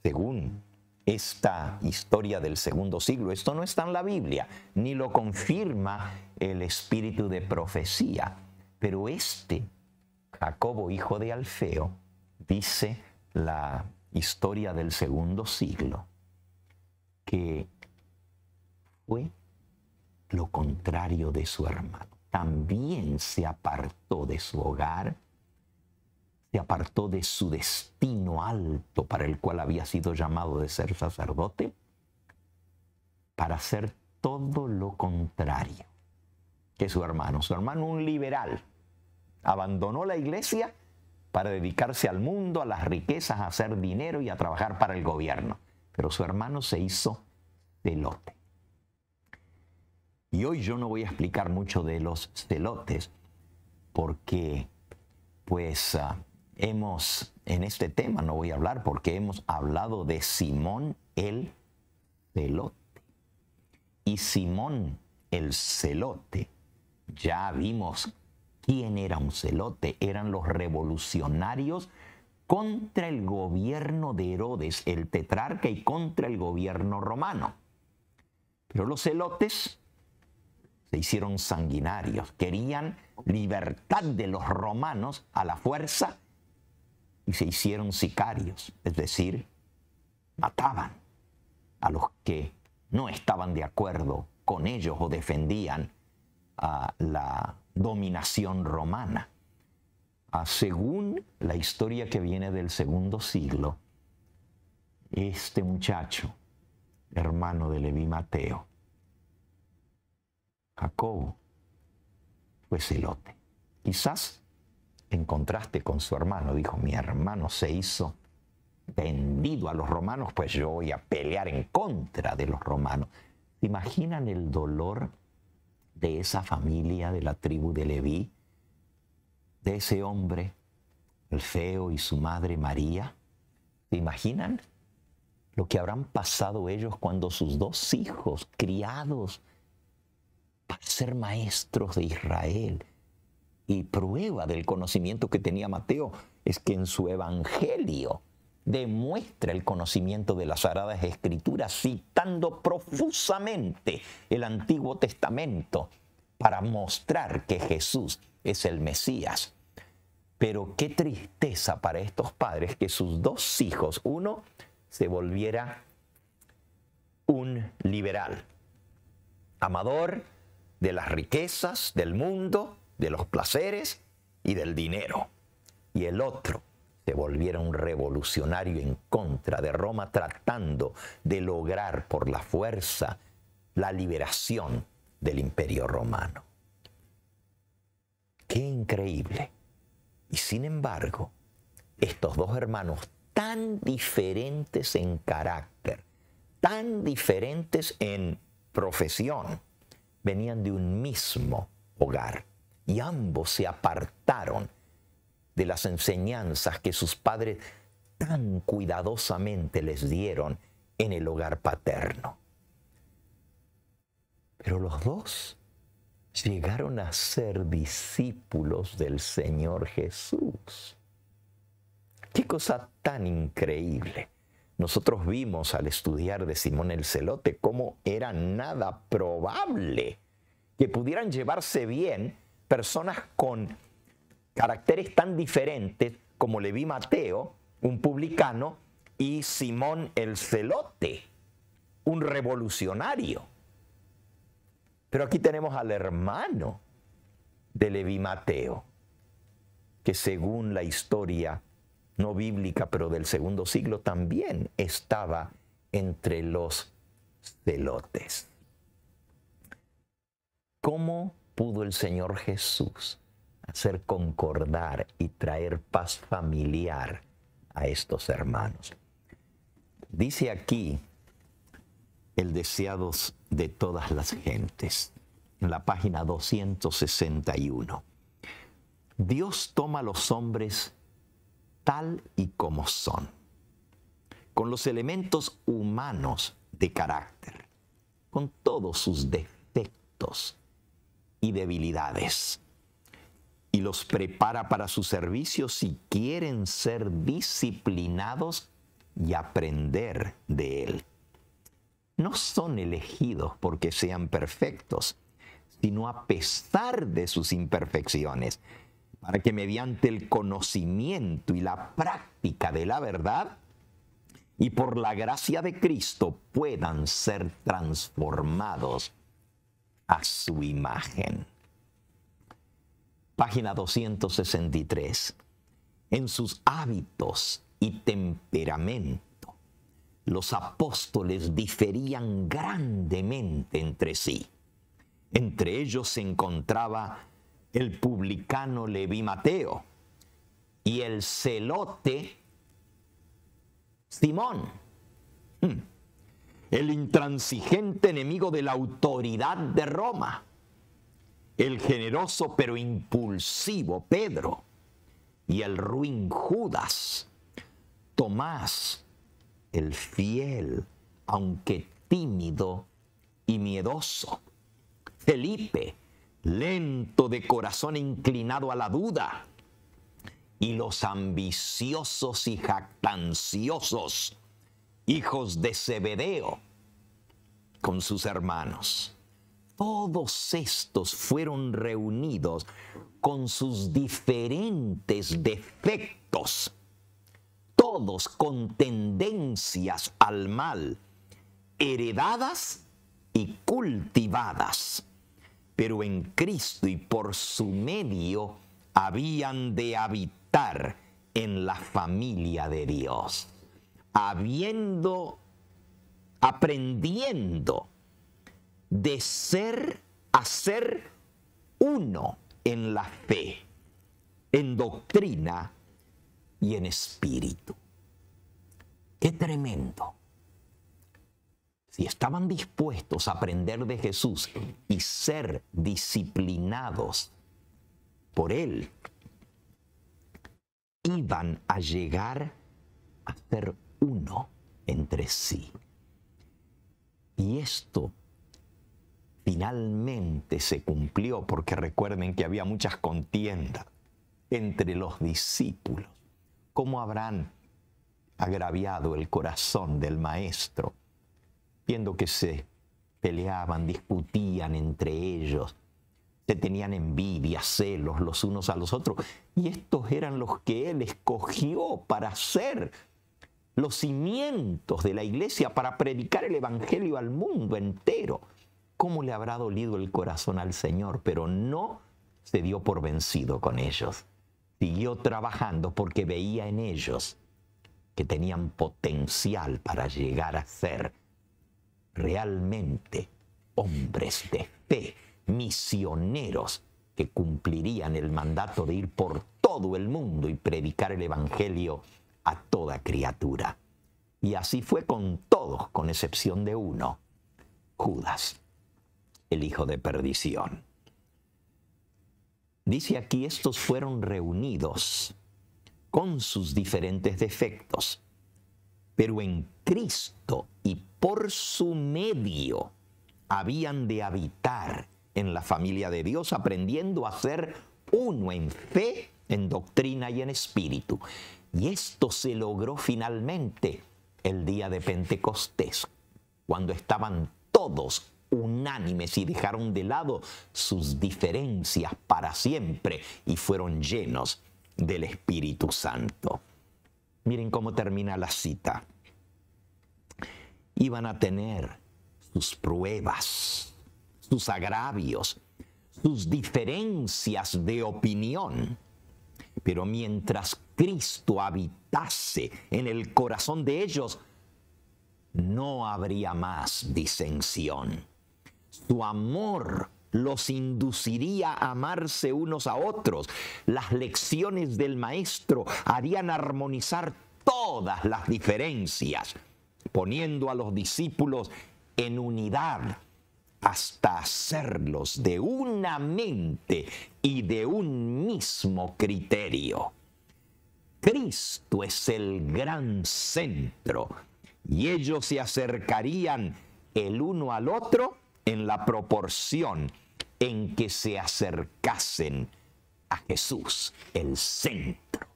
según esta historia del segundo siglo, esto no está en la Biblia, ni lo confirma el espíritu de profecía, pero este, Jacobo, hijo de Alfeo, dice la historia del segundo siglo que fue lo contrario de su hermano. También se apartó de su hogar, se apartó de su destino alto para el cual había sido llamado de ser sacerdote, para hacer todo lo contrario que su hermano. Su hermano, un liberal, abandonó la iglesia para dedicarse al mundo, a las riquezas, a hacer dinero y a trabajar para el gobierno pero su hermano se hizo celote. Y hoy yo no voy a explicar mucho de los celotes, porque pues ah, hemos, en este tema no voy a hablar, porque hemos hablado de Simón el celote. Y Simón el celote, ya vimos quién era un celote, eran los revolucionarios contra el gobierno de Herodes, el tetrarca, y contra el gobierno romano. Pero los celotes se hicieron sanguinarios, querían libertad de los romanos a la fuerza y se hicieron sicarios, es decir, mataban a los que no estaban de acuerdo con ellos o defendían la dominación romana según la historia que viene del segundo siglo, este muchacho, hermano de Leví Mateo, Jacobo, fue celote. Quizás en contraste con su hermano, dijo, mi hermano se hizo vendido a los romanos, pues yo voy a pelear en contra de los romanos. ¿Se imaginan el dolor de esa familia de la tribu de Leví? de ese hombre, el feo y su madre María. ¿Se imaginan lo que habrán pasado ellos cuando sus dos hijos, criados para ser maestros de Israel, y prueba del conocimiento que tenía Mateo es que en su evangelio demuestra el conocimiento de las Sagradas Escrituras citando profusamente el Antiguo Testamento para mostrar que Jesús es el Mesías. Pero qué tristeza para estos padres que sus dos hijos, uno se volviera un liberal, amador de las riquezas, del mundo, de los placeres y del dinero. Y el otro se volviera un revolucionario en contra de Roma tratando de lograr por la fuerza la liberación del imperio romano. Qué increíble. Y sin embargo, estos dos hermanos tan diferentes en carácter, tan diferentes en profesión, venían de un mismo hogar y ambos se apartaron de las enseñanzas que sus padres tan cuidadosamente les dieron en el hogar paterno. Pero los dos llegaron a ser discípulos del Señor Jesús. Qué cosa tan increíble. Nosotros vimos al estudiar de Simón el Celote cómo era nada probable que pudieran llevarse bien personas con caracteres tan diferentes como le vi Mateo, un publicano, y Simón el Celote, un revolucionario. Pero aquí tenemos al hermano de Levi Mateo, que según la historia no bíblica, pero del segundo siglo, también estaba entre los celotes. ¿Cómo pudo el Señor Jesús hacer concordar y traer paz familiar a estos hermanos? Dice aquí el deseado de todas las gentes, en la página 261. Dios toma a los hombres tal y como son, con los elementos humanos de carácter, con todos sus defectos y debilidades, y los prepara para su servicio si quieren ser disciplinados y aprender de él no son elegidos porque sean perfectos, sino a pesar de sus imperfecciones, para que mediante el conocimiento y la práctica de la verdad y por la gracia de Cristo puedan ser transformados a su imagen. Página 263. En sus hábitos y temperamento los apóstoles diferían grandemente entre sí. Entre ellos se encontraba el publicano Leví Mateo y el celote Simón, hmm. el intransigente enemigo de la autoridad de Roma, el generoso pero impulsivo Pedro y el ruin Judas, Tomás, el fiel, aunque tímido y miedoso. Felipe, lento de corazón inclinado a la duda. Y los ambiciosos y jactanciosos, hijos de Zebedeo, con sus hermanos. Todos estos fueron reunidos con sus diferentes defectos todos con tendencias al mal, heredadas y cultivadas, pero en Cristo y por su medio habían de habitar en la familia de Dios, habiendo, aprendiendo de ser a ser uno en la fe, en doctrina y en espíritu. Qué tremendo. Si estaban dispuestos a aprender de Jesús y ser disciplinados por Él, iban a llegar a ser uno entre sí. Y esto finalmente se cumplió, porque recuerden que había muchas contiendas entre los discípulos cómo habrán agraviado el corazón del maestro, viendo que se peleaban, discutían entre ellos, se tenían envidia, celos los unos a los otros. Y estos eran los que él escogió para ser los cimientos de la iglesia, para predicar el Evangelio al mundo entero. ¿Cómo le habrá dolido el corazón al Señor? Pero no se dio por vencido con ellos siguió trabajando porque veía en ellos que tenían potencial para llegar a ser realmente hombres de fe, misioneros que cumplirían el mandato de ir por todo el mundo y predicar el Evangelio a toda criatura. Y así fue con todos, con excepción de uno, Judas, el hijo de perdición. Dice aquí, estos fueron reunidos con sus diferentes defectos, pero en Cristo y por su medio habían de habitar en la familia de Dios, aprendiendo a ser uno en fe, en doctrina y en espíritu. Y esto se logró finalmente el día de Pentecostés, cuando estaban todos unánimes y dejaron de lado sus diferencias para siempre y fueron llenos del Espíritu Santo. Miren cómo termina la cita. Iban a tener sus pruebas, sus agravios, sus diferencias de opinión. Pero mientras Cristo habitase en el corazón de ellos, no habría más disensión su amor los induciría a amarse unos a otros. Las lecciones del maestro harían armonizar todas las diferencias, poniendo a los discípulos en unidad hasta hacerlos de una mente y de un mismo criterio. Cristo es el gran centro y ellos se acercarían el uno al otro en la proporción en que se acercasen a Jesús, el centro.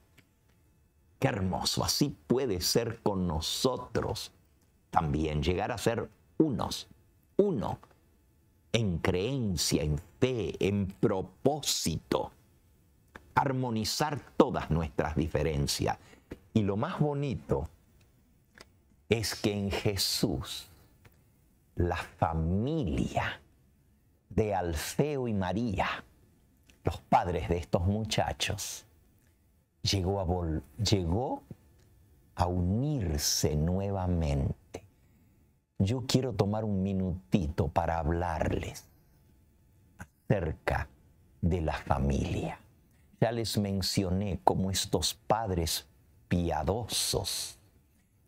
Qué hermoso, así puede ser con nosotros también, llegar a ser unos, uno, en creencia, en fe, en propósito, armonizar todas nuestras diferencias. Y lo más bonito es que en Jesús la familia de Alfeo y María, los padres de estos muchachos, llegó a, llegó a unirse nuevamente. Yo quiero tomar un minutito para hablarles acerca de la familia. Ya les mencioné cómo estos padres piadosos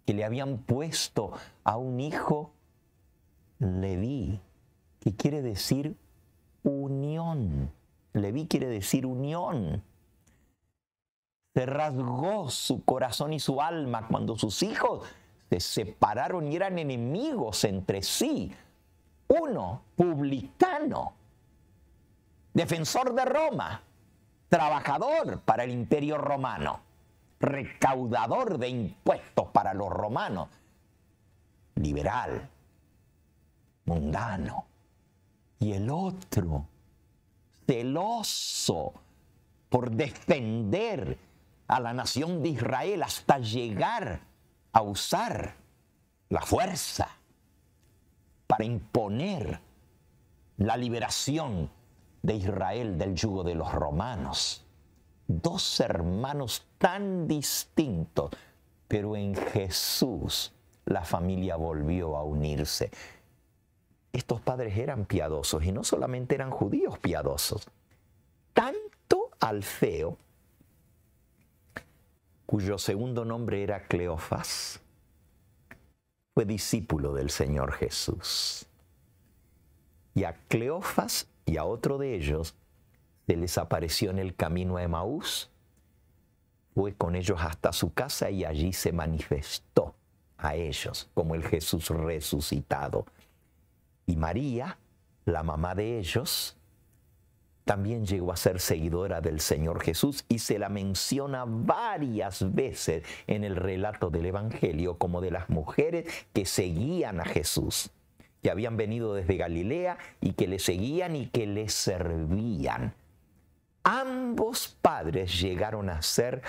que le habían puesto a un hijo Leví, que quiere decir unión. Leví quiere decir unión. Se rasgó su corazón y su alma cuando sus hijos se separaron y eran enemigos entre sí. Uno, publicano, defensor de Roma, trabajador para el imperio romano, recaudador de impuestos para los romanos, liberal, mundano. Y el otro, celoso por defender a la nación de Israel hasta llegar a usar la fuerza para imponer la liberación de Israel del yugo de los romanos. Dos hermanos tan distintos, pero en Jesús la familia volvió a unirse estos padres eran piadosos y no solamente eran judíos piadosos, tanto Alfeo, cuyo segundo nombre era Cleofas, fue discípulo del Señor Jesús. Y a Cleofas y a otro de ellos se les apareció en el camino a Emaús, fue con ellos hasta su casa y allí se manifestó a ellos como el Jesús resucitado y María, la mamá de ellos, también llegó a ser seguidora del Señor Jesús y se la menciona varias veces en el relato del Evangelio como de las mujeres que seguían a Jesús, que habían venido desde Galilea y que le seguían y que le servían. Ambos padres llegaron a ser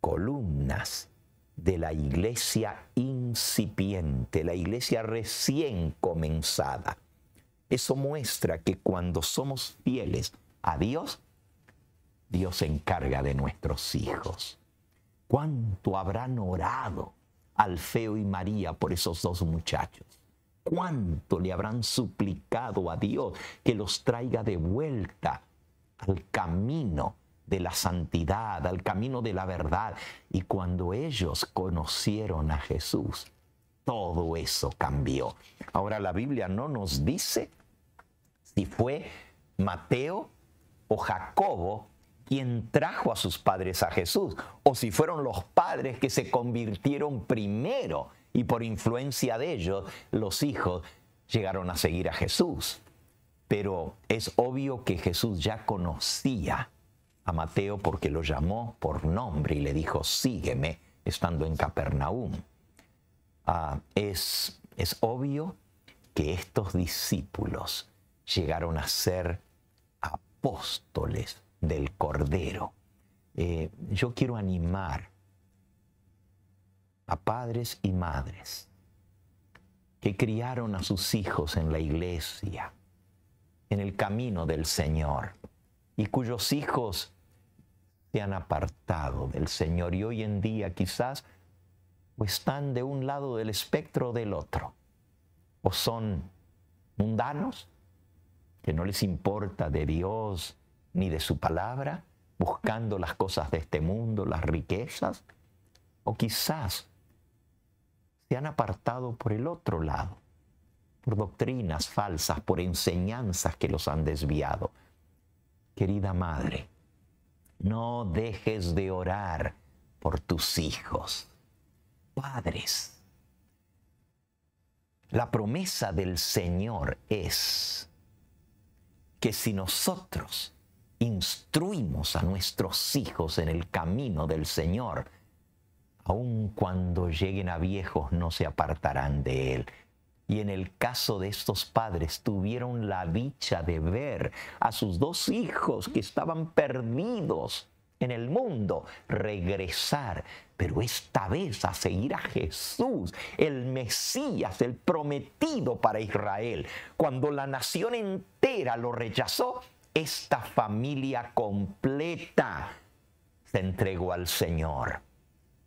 columnas de la iglesia incipiente, la iglesia recién comenzada. Eso muestra que cuando somos fieles a Dios, Dios se encarga de nuestros hijos. ¿Cuánto habrán orado Alfeo y María por esos dos muchachos? ¿Cuánto le habrán suplicado a Dios que los traiga de vuelta al camino de la santidad, al camino de la verdad. Y cuando ellos conocieron a Jesús, todo eso cambió. Ahora la Biblia no nos dice si fue Mateo o Jacobo quien trajo a sus padres a Jesús, o si fueron los padres que se convirtieron primero y por influencia de ellos los hijos llegaron a seguir a Jesús. Pero es obvio que Jesús ya conocía a Mateo porque lo llamó por nombre y le dijo, sígueme, estando en Capernaum. Ah, es, es obvio que estos discípulos llegaron a ser apóstoles del Cordero. Eh, yo quiero animar a padres y madres que criaron a sus hijos en la iglesia, en el camino del Señor, y cuyos hijos se han apartado del Señor y hoy en día quizás o están de un lado del espectro del otro, o son mundanos, que no les importa de Dios ni de su palabra, buscando las cosas de este mundo, las riquezas, o quizás se han apartado por el otro lado, por doctrinas falsas, por enseñanzas que los han desviado. Querida Madre, no dejes de orar por tus hijos, padres. La promesa del Señor es que si nosotros instruimos a nuestros hijos en el camino del Señor, aun cuando lleguen a viejos no se apartarán de Él. Y en el caso de estos padres, tuvieron la dicha de ver a sus dos hijos que estaban perdidos en el mundo, regresar, pero esta vez a seguir a Jesús, el Mesías, el prometido para Israel. Cuando la nación entera lo rechazó, esta familia completa se entregó al Señor.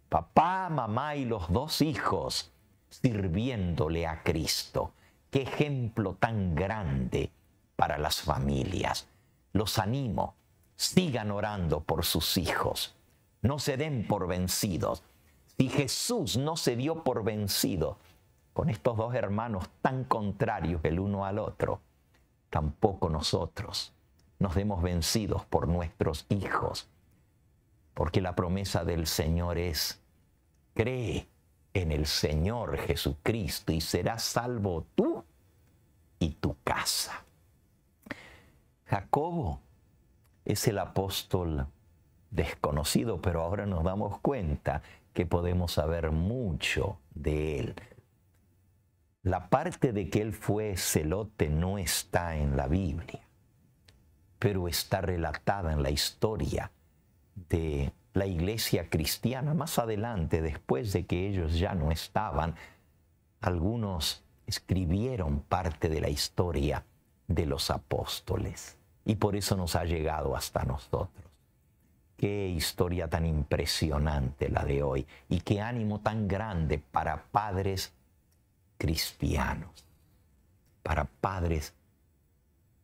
Papá, mamá y los dos hijos sirviéndole a Cristo. Qué ejemplo tan grande para las familias. Los animo, sigan orando por sus hijos. No se den por vencidos. Si Jesús no se dio por vencido con estos dos hermanos tan contrarios el uno al otro, tampoco nosotros nos demos vencidos por nuestros hijos, porque la promesa del Señor es, cree en el Señor Jesucristo y serás salvo tú y tu casa. Jacobo es el apóstol desconocido, pero ahora nos damos cuenta que podemos saber mucho de él. La parte de que él fue celote no está en la Biblia, pero está relatada en la historia de la iglesia cristiana. Más adelante, después de que ellos ya no estaban, algunos escribieron parte de la historia de los apóstoles y por eso nos ha llegado hasta nosotros. Qué historia tan impresionante la de hoy y qué ánimo tan grande para padres cristianos, para padres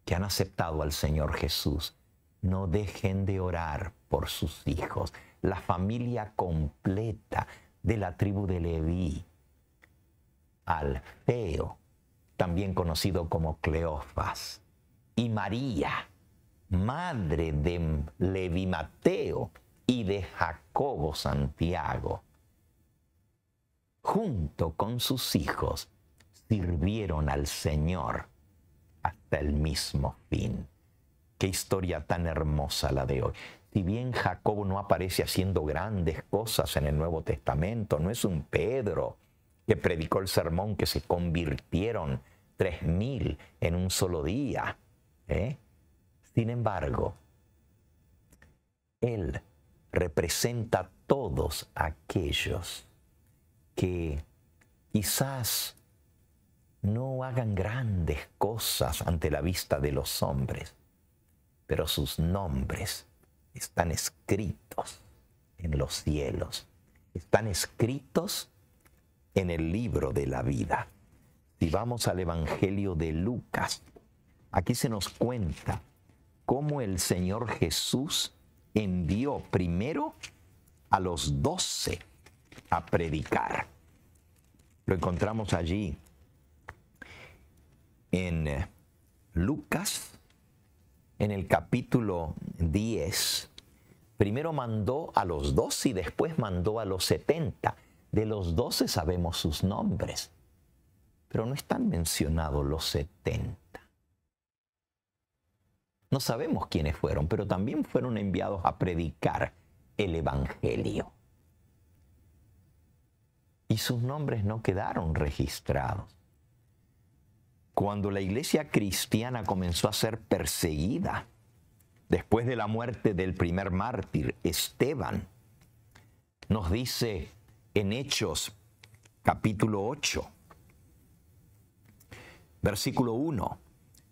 que han aceptado al Señor Jesús no dejen de orar por sus hijos, la familia completa de la tribu de Leví. Alfeo, también conocido como Cleofas, y María, madre de Levi Mateo y de Jacobo Santiago. Junto con sus hijos, sirvieron al Señor hasta el mismo fin. Qué historia tan hermosa la de hoy. Si bien Jacobo no aparece haciendo grandes cosas en el Nuevo Testamento, no es un Pedro que predicó el sermón que se convirtieron tres mil en un solo día. ¿eh? Sin embargo, él representa a todos aquellos que quizás no hagan grandes cosas ante la vista de los hombres, pero sus nombres están escritos en los cielos, están escritos en el libro de la vida. Si vamos al Evangelio de Lucas, aquí se nos cuenta cómo el Señor Jesús envió primero a los doce a predicar. Lo encontramos allí en eh, Lucas en el capítulo 10, primero mandó a los doce y después mandó a los 70. De los 12 sabemos sus nombres, pero no están mencionados los 70. No sabemos quiénes fueron, pero también fueron enviados a predicar el Evangelio. Y sus nombres no quedaron registrados. Cuando la iglesia cristiana comenzó a ser perseguida, después de la muerte del primer mártir, Esteban, nos dice en Hechos capítulo 8, versículo 1,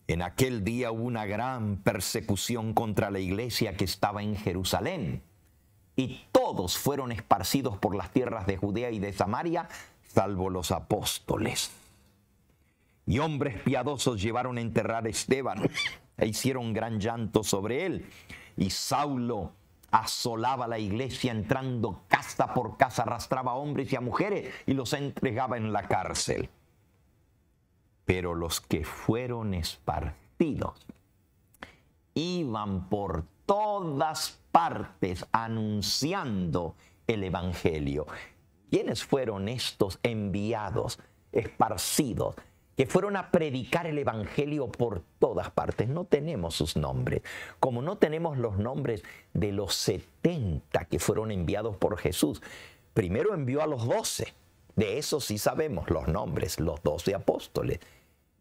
en aquel día hubo una gran persecución contra la iglesia que estaba en Jerusalén, y todos fueron esparcidos por las tierras de Judea y de Samaria, salvo los apóstoles. Y hombres piadosos llevaron a enterrar a Esteban e hicieron gran llanto sobre él. Y Saulo asolaba la iglesia entrando casa por casa, arrastraba a hombres y a mujeres y los entregaba en la cárcel. Pero los que fueron esparcidos iban por todas partes anunciando el Evangelio. ¿Quiénes fueron estos enviados, esparcidos? que fueron a predicar el Evangelio por todas partes. No tenemos sus nombres, como no tenemos los nombres de los 70 que fueron enviados por Jesús. Primero envió a los 12, de eso sí sabemos los nombres, los 12 apóstoles,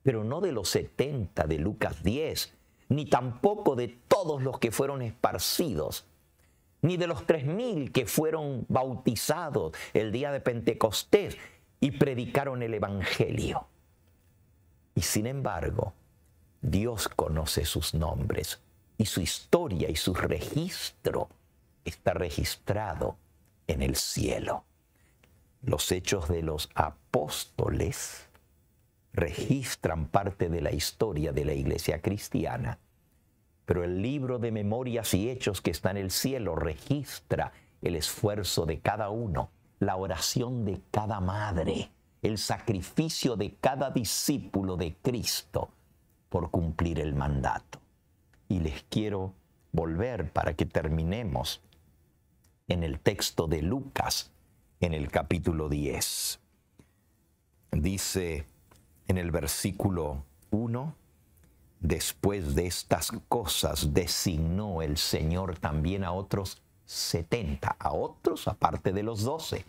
pero no de los 70 de Lucas 10, ni tampoco de todos los que fueron esparcidos, ni de los 3.000 que fueron bautizados el día de Pentecostés y predicaron el Evangelio. Y sin embargo, Dios conoce sus nombres y su historia y su registro está registrado en el cielo. Los hechos de los apóstoles registran parte de la historia de la iglesia cristiana, pero el libro de memorias y hechos que está en el cielo registra el esfuerzo de cada uno, la oración de cada madre, el sacrificio de cada discípulo de Cristo por cumplir el mandato. Y les quiero volver para que terminemos en el texto de Lucas, en el capítulo 10. Dice en el versículo 1, después de estas cosas designó el Señor también a otros 70, a otros aparte de los 12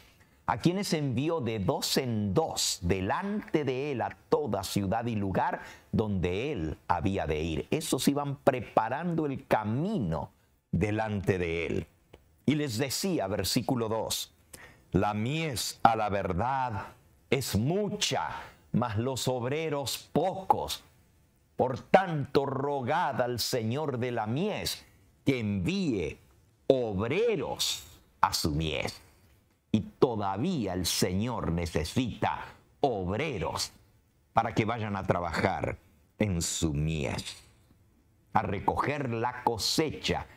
a quienes envió de dos en dos delante de él a toda ciudad y lugar donde él había de ir. Esos iban preparando el camino delante de él. Y les decía, versículo 2, la mies a la verdad es mucha, mas los obreros pocos. Por tanto, rogad al Señor de la mies que envíe obreros a su mies. Y todavía el Señor necesita obreros para que vayan a trabajar en su mies, a recoger la cosecha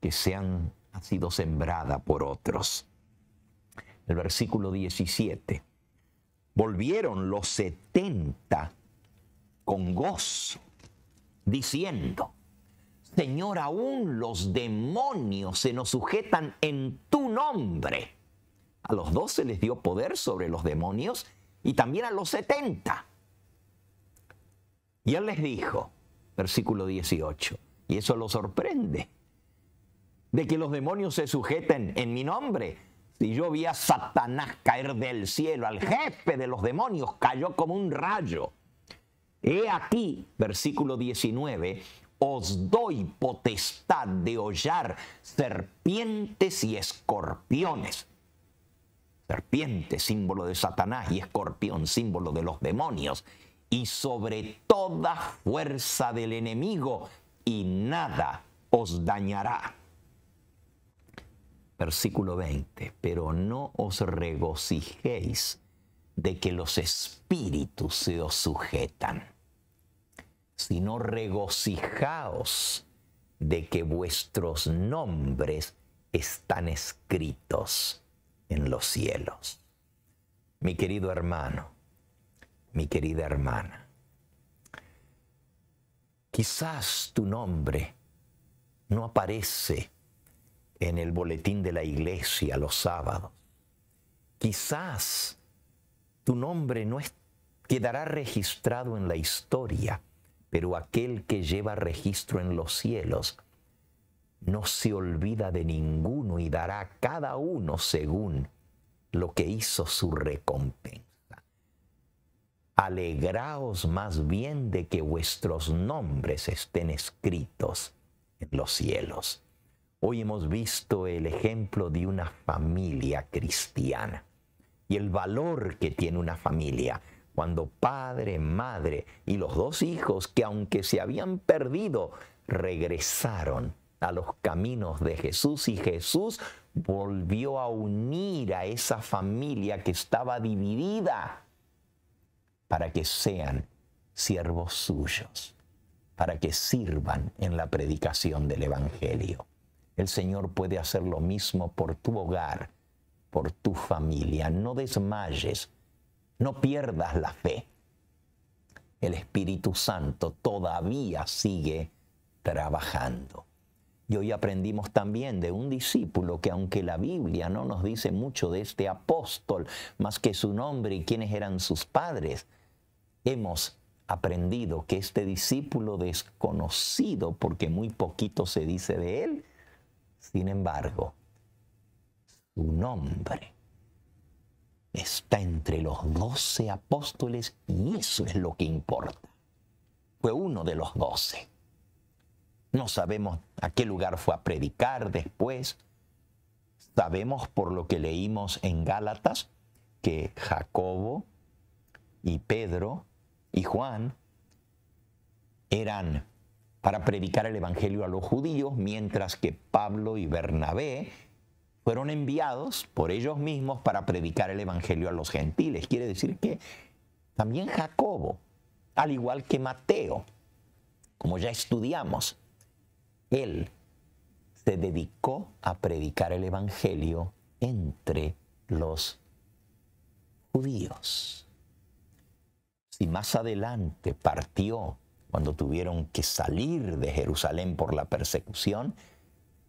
que se han, ha sido sembrada por otros. El versículo 17. Volvieron los setenta con gozo, diciendo, Señor, aún los demonios se nos sujetan en tu nombre. A los doce les dio poder sobre los demonios y también a los 70. Y él les dijo, versículo 18, y eso lo sorprende, de que los demonios se sujeten en mi nombre. Si yo vi a Satanás caer del cielo, al jefe de los demonios cayó como un rayo. He aquí, versículo 19, os doy potestad de hollar serpientes y escorpiones serpiente, símbolo de Satanás, y escorpión, símbolo de los demonios, y sobre toda fuerza del enemigo, y nada os dañará. Versículo 20, pero no os regocijéis de que los espíritus se os sujetan, sino regocijaos de que vuestros nombres están escritos en los cielos. Mi querido hermano, mi querida hermana, quizás tu nombre no aparece en el boletín de la iglesia los sábados. Quizás tu nombre no quedará registrado en la historia, pero aquel que lleva registro en los cielos no se olvida de ninguno y dará a cada uno según lo que hizo su recompensa. Alegraos más bien de que vuestros nombres estén escritos en los cielos. Hoy hemos visto el ejemplo de una familia cristiana y el valor que tiene una familia cuando padre, madre y los dos hijos que aunque se habían perdido, regresaron a los caminos de Jesús y Jesús volvió a unir a esa familia que estaba dividida para que sean siervos suyos, para que sirvan en la predicación del Evangelio. El Señor puede hacer lo mismo por tu hogar, por tu familia. No desmayes, no pierdas la fe. El Espíritu Santo todavía sigue trabajando. Y hoy aprendimos también de un discípulo que aunque la Biblia no nos dice mucho de este apóstol, más que su nombre y quiénes eran sus padres, hemos aprendido que este discípulo desconocido, porque muy poquito se dice de él, sin embargo, su nombre está entre los doce apóstoles y eso es lo que importa. Fue uno de los doce. No sabemos a qué lugar fue a predicar después. Sabemos por lo que leímos en Gálatas que Jacobo y Pedro y Juan eran para predicar el Evangelio a los judíos, mientras que Pablo y Bernabé fueron enviados por ellos mismos para predicar el Evangelio a los gentiles. Quiere decir que también Jacobo, al igual que Mateo, como ya estudiamos, él se dedicó a predicar el Evangelio entre los judíos. Si más adelante partió cuando tuvieron que salir de Jerusalén por la persecución,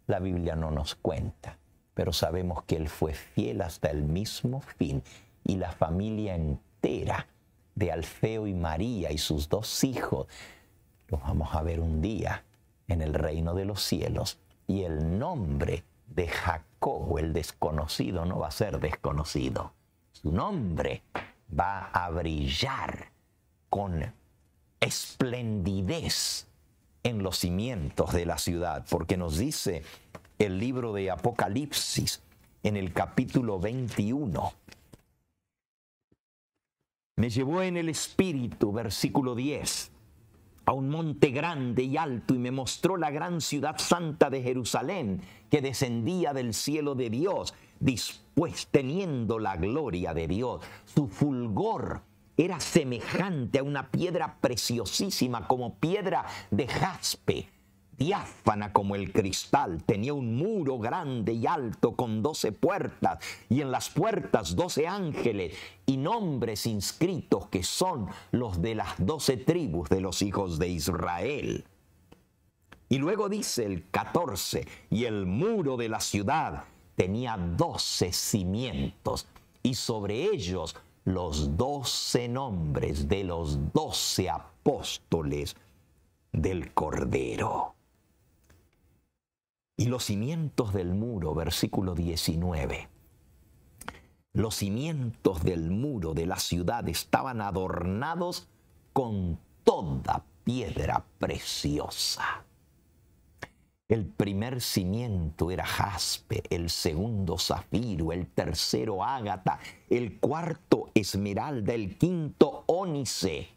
la Biblia no nos cuenta, pero sabemos que él fue fiel hasta el mismo fin y la familia entera de Alfeo y María y sus dos hijos, los vamos a ver un día en el reino de los cielos y el nombre de Jacob, el desconocido, no va a ser desconocido. Su nombre va a brillar con esplendidez en los cimientos de la ciudad, porque nos dice el libro de Apocalipsis en el capítulo 21. Me llevó en el espíritu, versículo 10 a un monte grande y alto y me mostró la gran ciudad santa de Jerusalén que descendía del cielo de Dios, después teniendo la gloria de Dios. Su fulgor era semejante a una piedra preciosísima como piedra de jaspe diáfana como el cristal, tenía un muro grande y alto con doce puertas y en las puertas doce ángeles y nombres inscritos que son los de las doce tribus de los hijos de Israel. Y luego dice el catorce, y el muro de la ciudad tenía doce cimientos y sobre ellos los doce nombres de los doce apóstoles del Cordero y los cimientos del muro, versículo 19. Los cimientos del muro de la ciudad estaban adornados con toda piedra preciosa. El primer cimiento era jaspe, el segundo zafiro, el tercero ágata, el cuarto esmeralda, el quinto ónice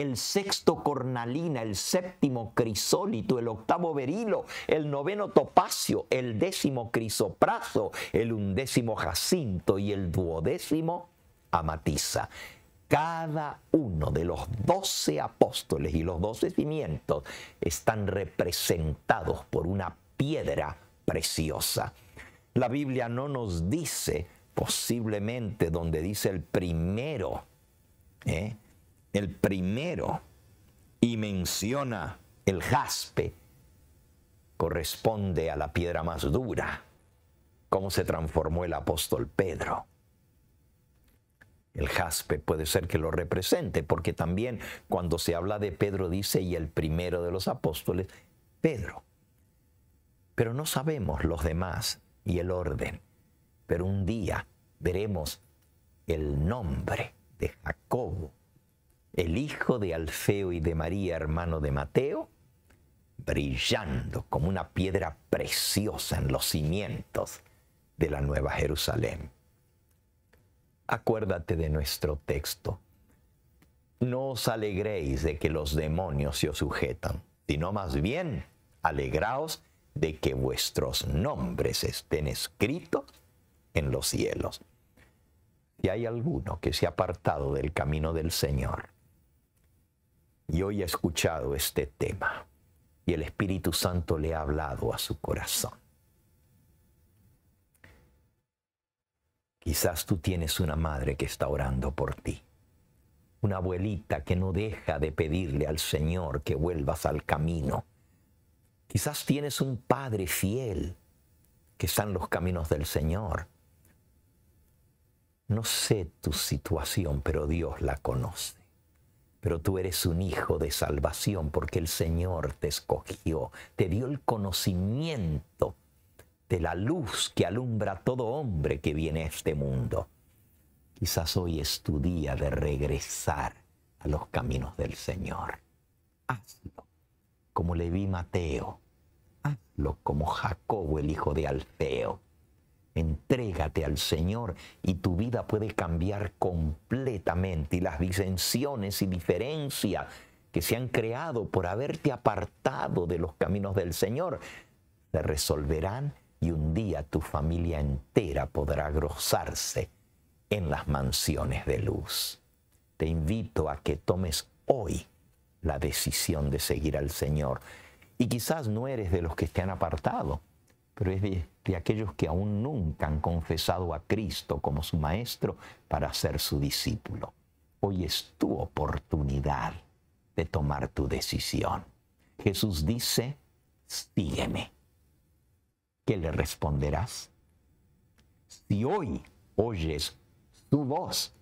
el sexto cornalina, el séptimo crisólito, el octavo berilo, el noveno topacio, el décimo Crisoprazo, el undécimo jacinto y el duodécimo amatiza. Cada uno de los doce apóstoles y los doce cimientos están representados por una piedra preciosa. La Biblia no nos dice posiblemente donde dice el primero, ¿eh? el primero, y menciona el jaspe, corresponde a la piedra más dura, cómo se transformó el apóstol Pedro. El jaspe puede ser que lo represente, porque también cuando se habla de Pedro dice, y el primero de los apóstoles, Pedro. Pero no sabemos los demás y el orden. Pero un día veremos el nombre de Jacobo, el hijo de Alfeo y de María, hermano de Mateo, brillando como una piedra preciosa en los cimientos de la Nueva Jerusalén. Acuérdate de nuestro texto. No os alegréis de que los demonios se os sujetan, sino más bien alegraos de que vuestros nombres estén escritos en los cielos. Y hay alguno que se ha apartado del camino del Señor, y hoy ha escuchado este tema y el Espíritu Santo le ha hablado a su corazón. Quizás tú tienes una madre que está orando por ti, una abuelita que no deja de pedirle al Señor que vuelvas al camino. Quizás tienes un padre fiel que está en los caminos del Señor. No sé tu situación, pero Dios la conoce pero tú eres un hijo de salvación porque el Señor te escogió, te dio el conocimiento de la luz que alumbra a todo hombre que viene a este mundo. Quizás hoy es tu día de regresar a los caminos del Señor. Hazlo como le vi Mateo, hazlo como Jacobo el hijo de Alfeo, Entrégate al Señor y tu vida puede cambiar completamente y las disensiones y diferencias que se han creado por haberte apartado de los caminos del Señor se resolverán y un día tu familia entera podrá grosarse en las mansiones de luz. Te invito a que tomes hoy la decisión de seguir al Señor. Y quizás no eres de los que te han apartado, pero es de, aquellos que aún nunca han confesado a Cristo como su Maestro para ser su discípulo. Hoy es tu oportunidad de tomar tu decisión. Jesús dice, sígueme. ¿Qué le responderás? Si hoy oyes su voz,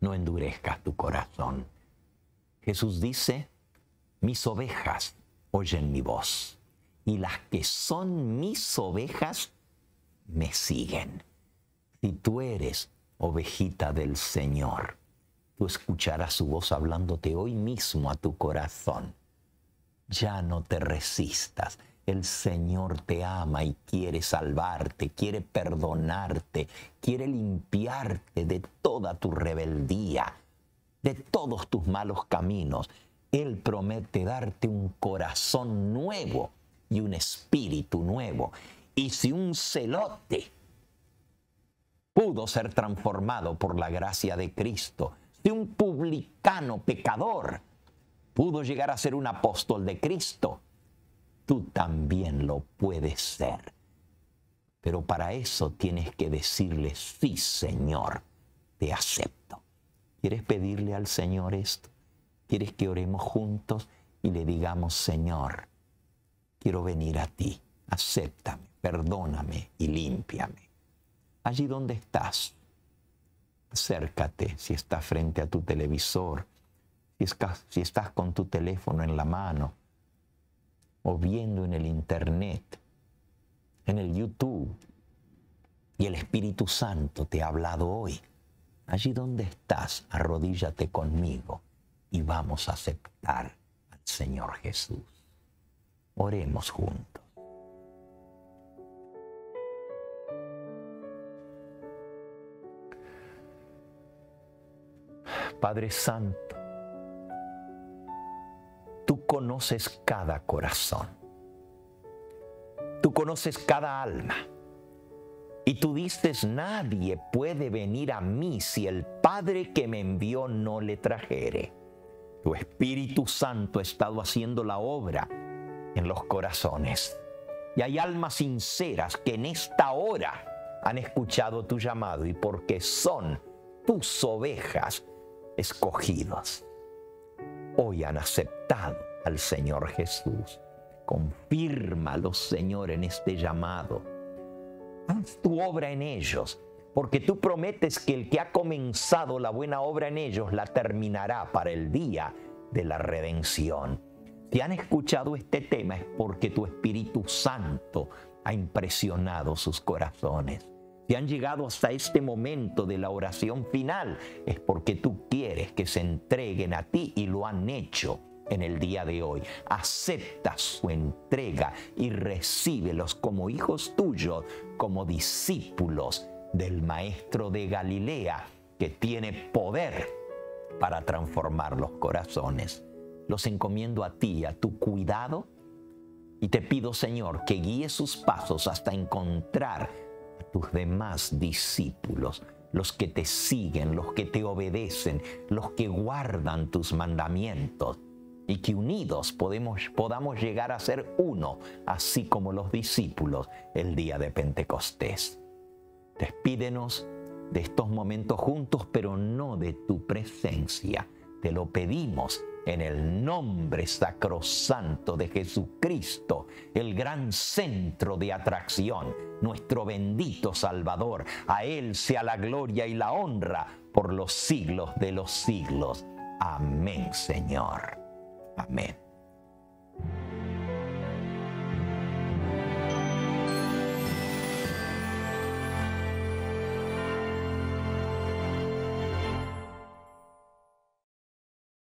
no endurezcas tu corazón. Jesús dice, mis ovejas oyen mi voz y las que son mis ovejas me siguen. Si tú eres ovejita del Señor, tú escucharás su voz hablándote hoy mismo a tu corazón. Ya no te resistas. El Señor te ama y quiere salvarte, quiere perdonarte, quiere limpiarte de toda tu rebeldía, de todos tus malos caminos. Él promete darte un corazón nuevo y un espíritu nuevo. Y si un celote pudo ser transformado por la gracia de Cristo, si un publicano pecador pudo llegar a ser un apóstol de Cristo, tú también lo puedes ser. Pero para eso tienes que decirle, sí Señor, te acepto. ¿Quieres pedirle al Señor esto? ¿Quieres que oremos juntos y le digamos, Señor, quiero venir a ti, acéptame, perdóname y límpiame. Allí donde estás, acércate si estás frente a tu televisor, si estás, con tu teléfono en la mano o viendo en el internet, en el YouTube. Y el Espíritu Santo te ha hablado hoy. Allí donde estás, arrodíllate conmigo y vamos a aceptar al Señor Jesús. Oremos juntos. Padre Santo, tú conoces cada corazón, tú conoces cada alma, y tú dices, nadie puede venir a mí si el Padre que me envió no le trajere. Tu Espíritu Santo ha estado haciendo la obra en los corazones. Y hay almas sinceras que en esta hora han escuchado tu llamado y porque son tus ovejas escogidas, hoy han aceptado al Señor Jesús. confirmalo Señor, en este llamado. Haz tu obra en ellos, porque tú prometes que el que ha comenzado la buena obra en ellos la terminará para el día de la redención. Si han escuchado este tema es porque tu Espíritu Santo ha impresionado sus corazones. Si han llegado hasta este momento de la oración final es porque tú quieres que se entreguen a ti y lo han hecho en el día de hoy. Acepta su entrega y recíbelos como hijos tuyos, como discípulos del Maestro de Galilea que tiene poder para transformar los corazones los encomiendo a ti, a tu cuidado, y te pido, Señor, que guíes sus pasos hasta encontrar a tus demás discípulos, los que te siguen, los que te obedecen, los que guardan tus mandamientos, y que unidos podamos llegar a ser uno, así como los discípulos el día de Pentecostés. Despídenos de estos momentos juntos, pero no de tu presencia. Te lo pedimos en el nombre sacrosanto de Jesucristo, el gran centro de atracción, nuestro bendito Salvador. A Él sea la gloria y la honra por los siglos de los siglos. Amén, Señor. Amén.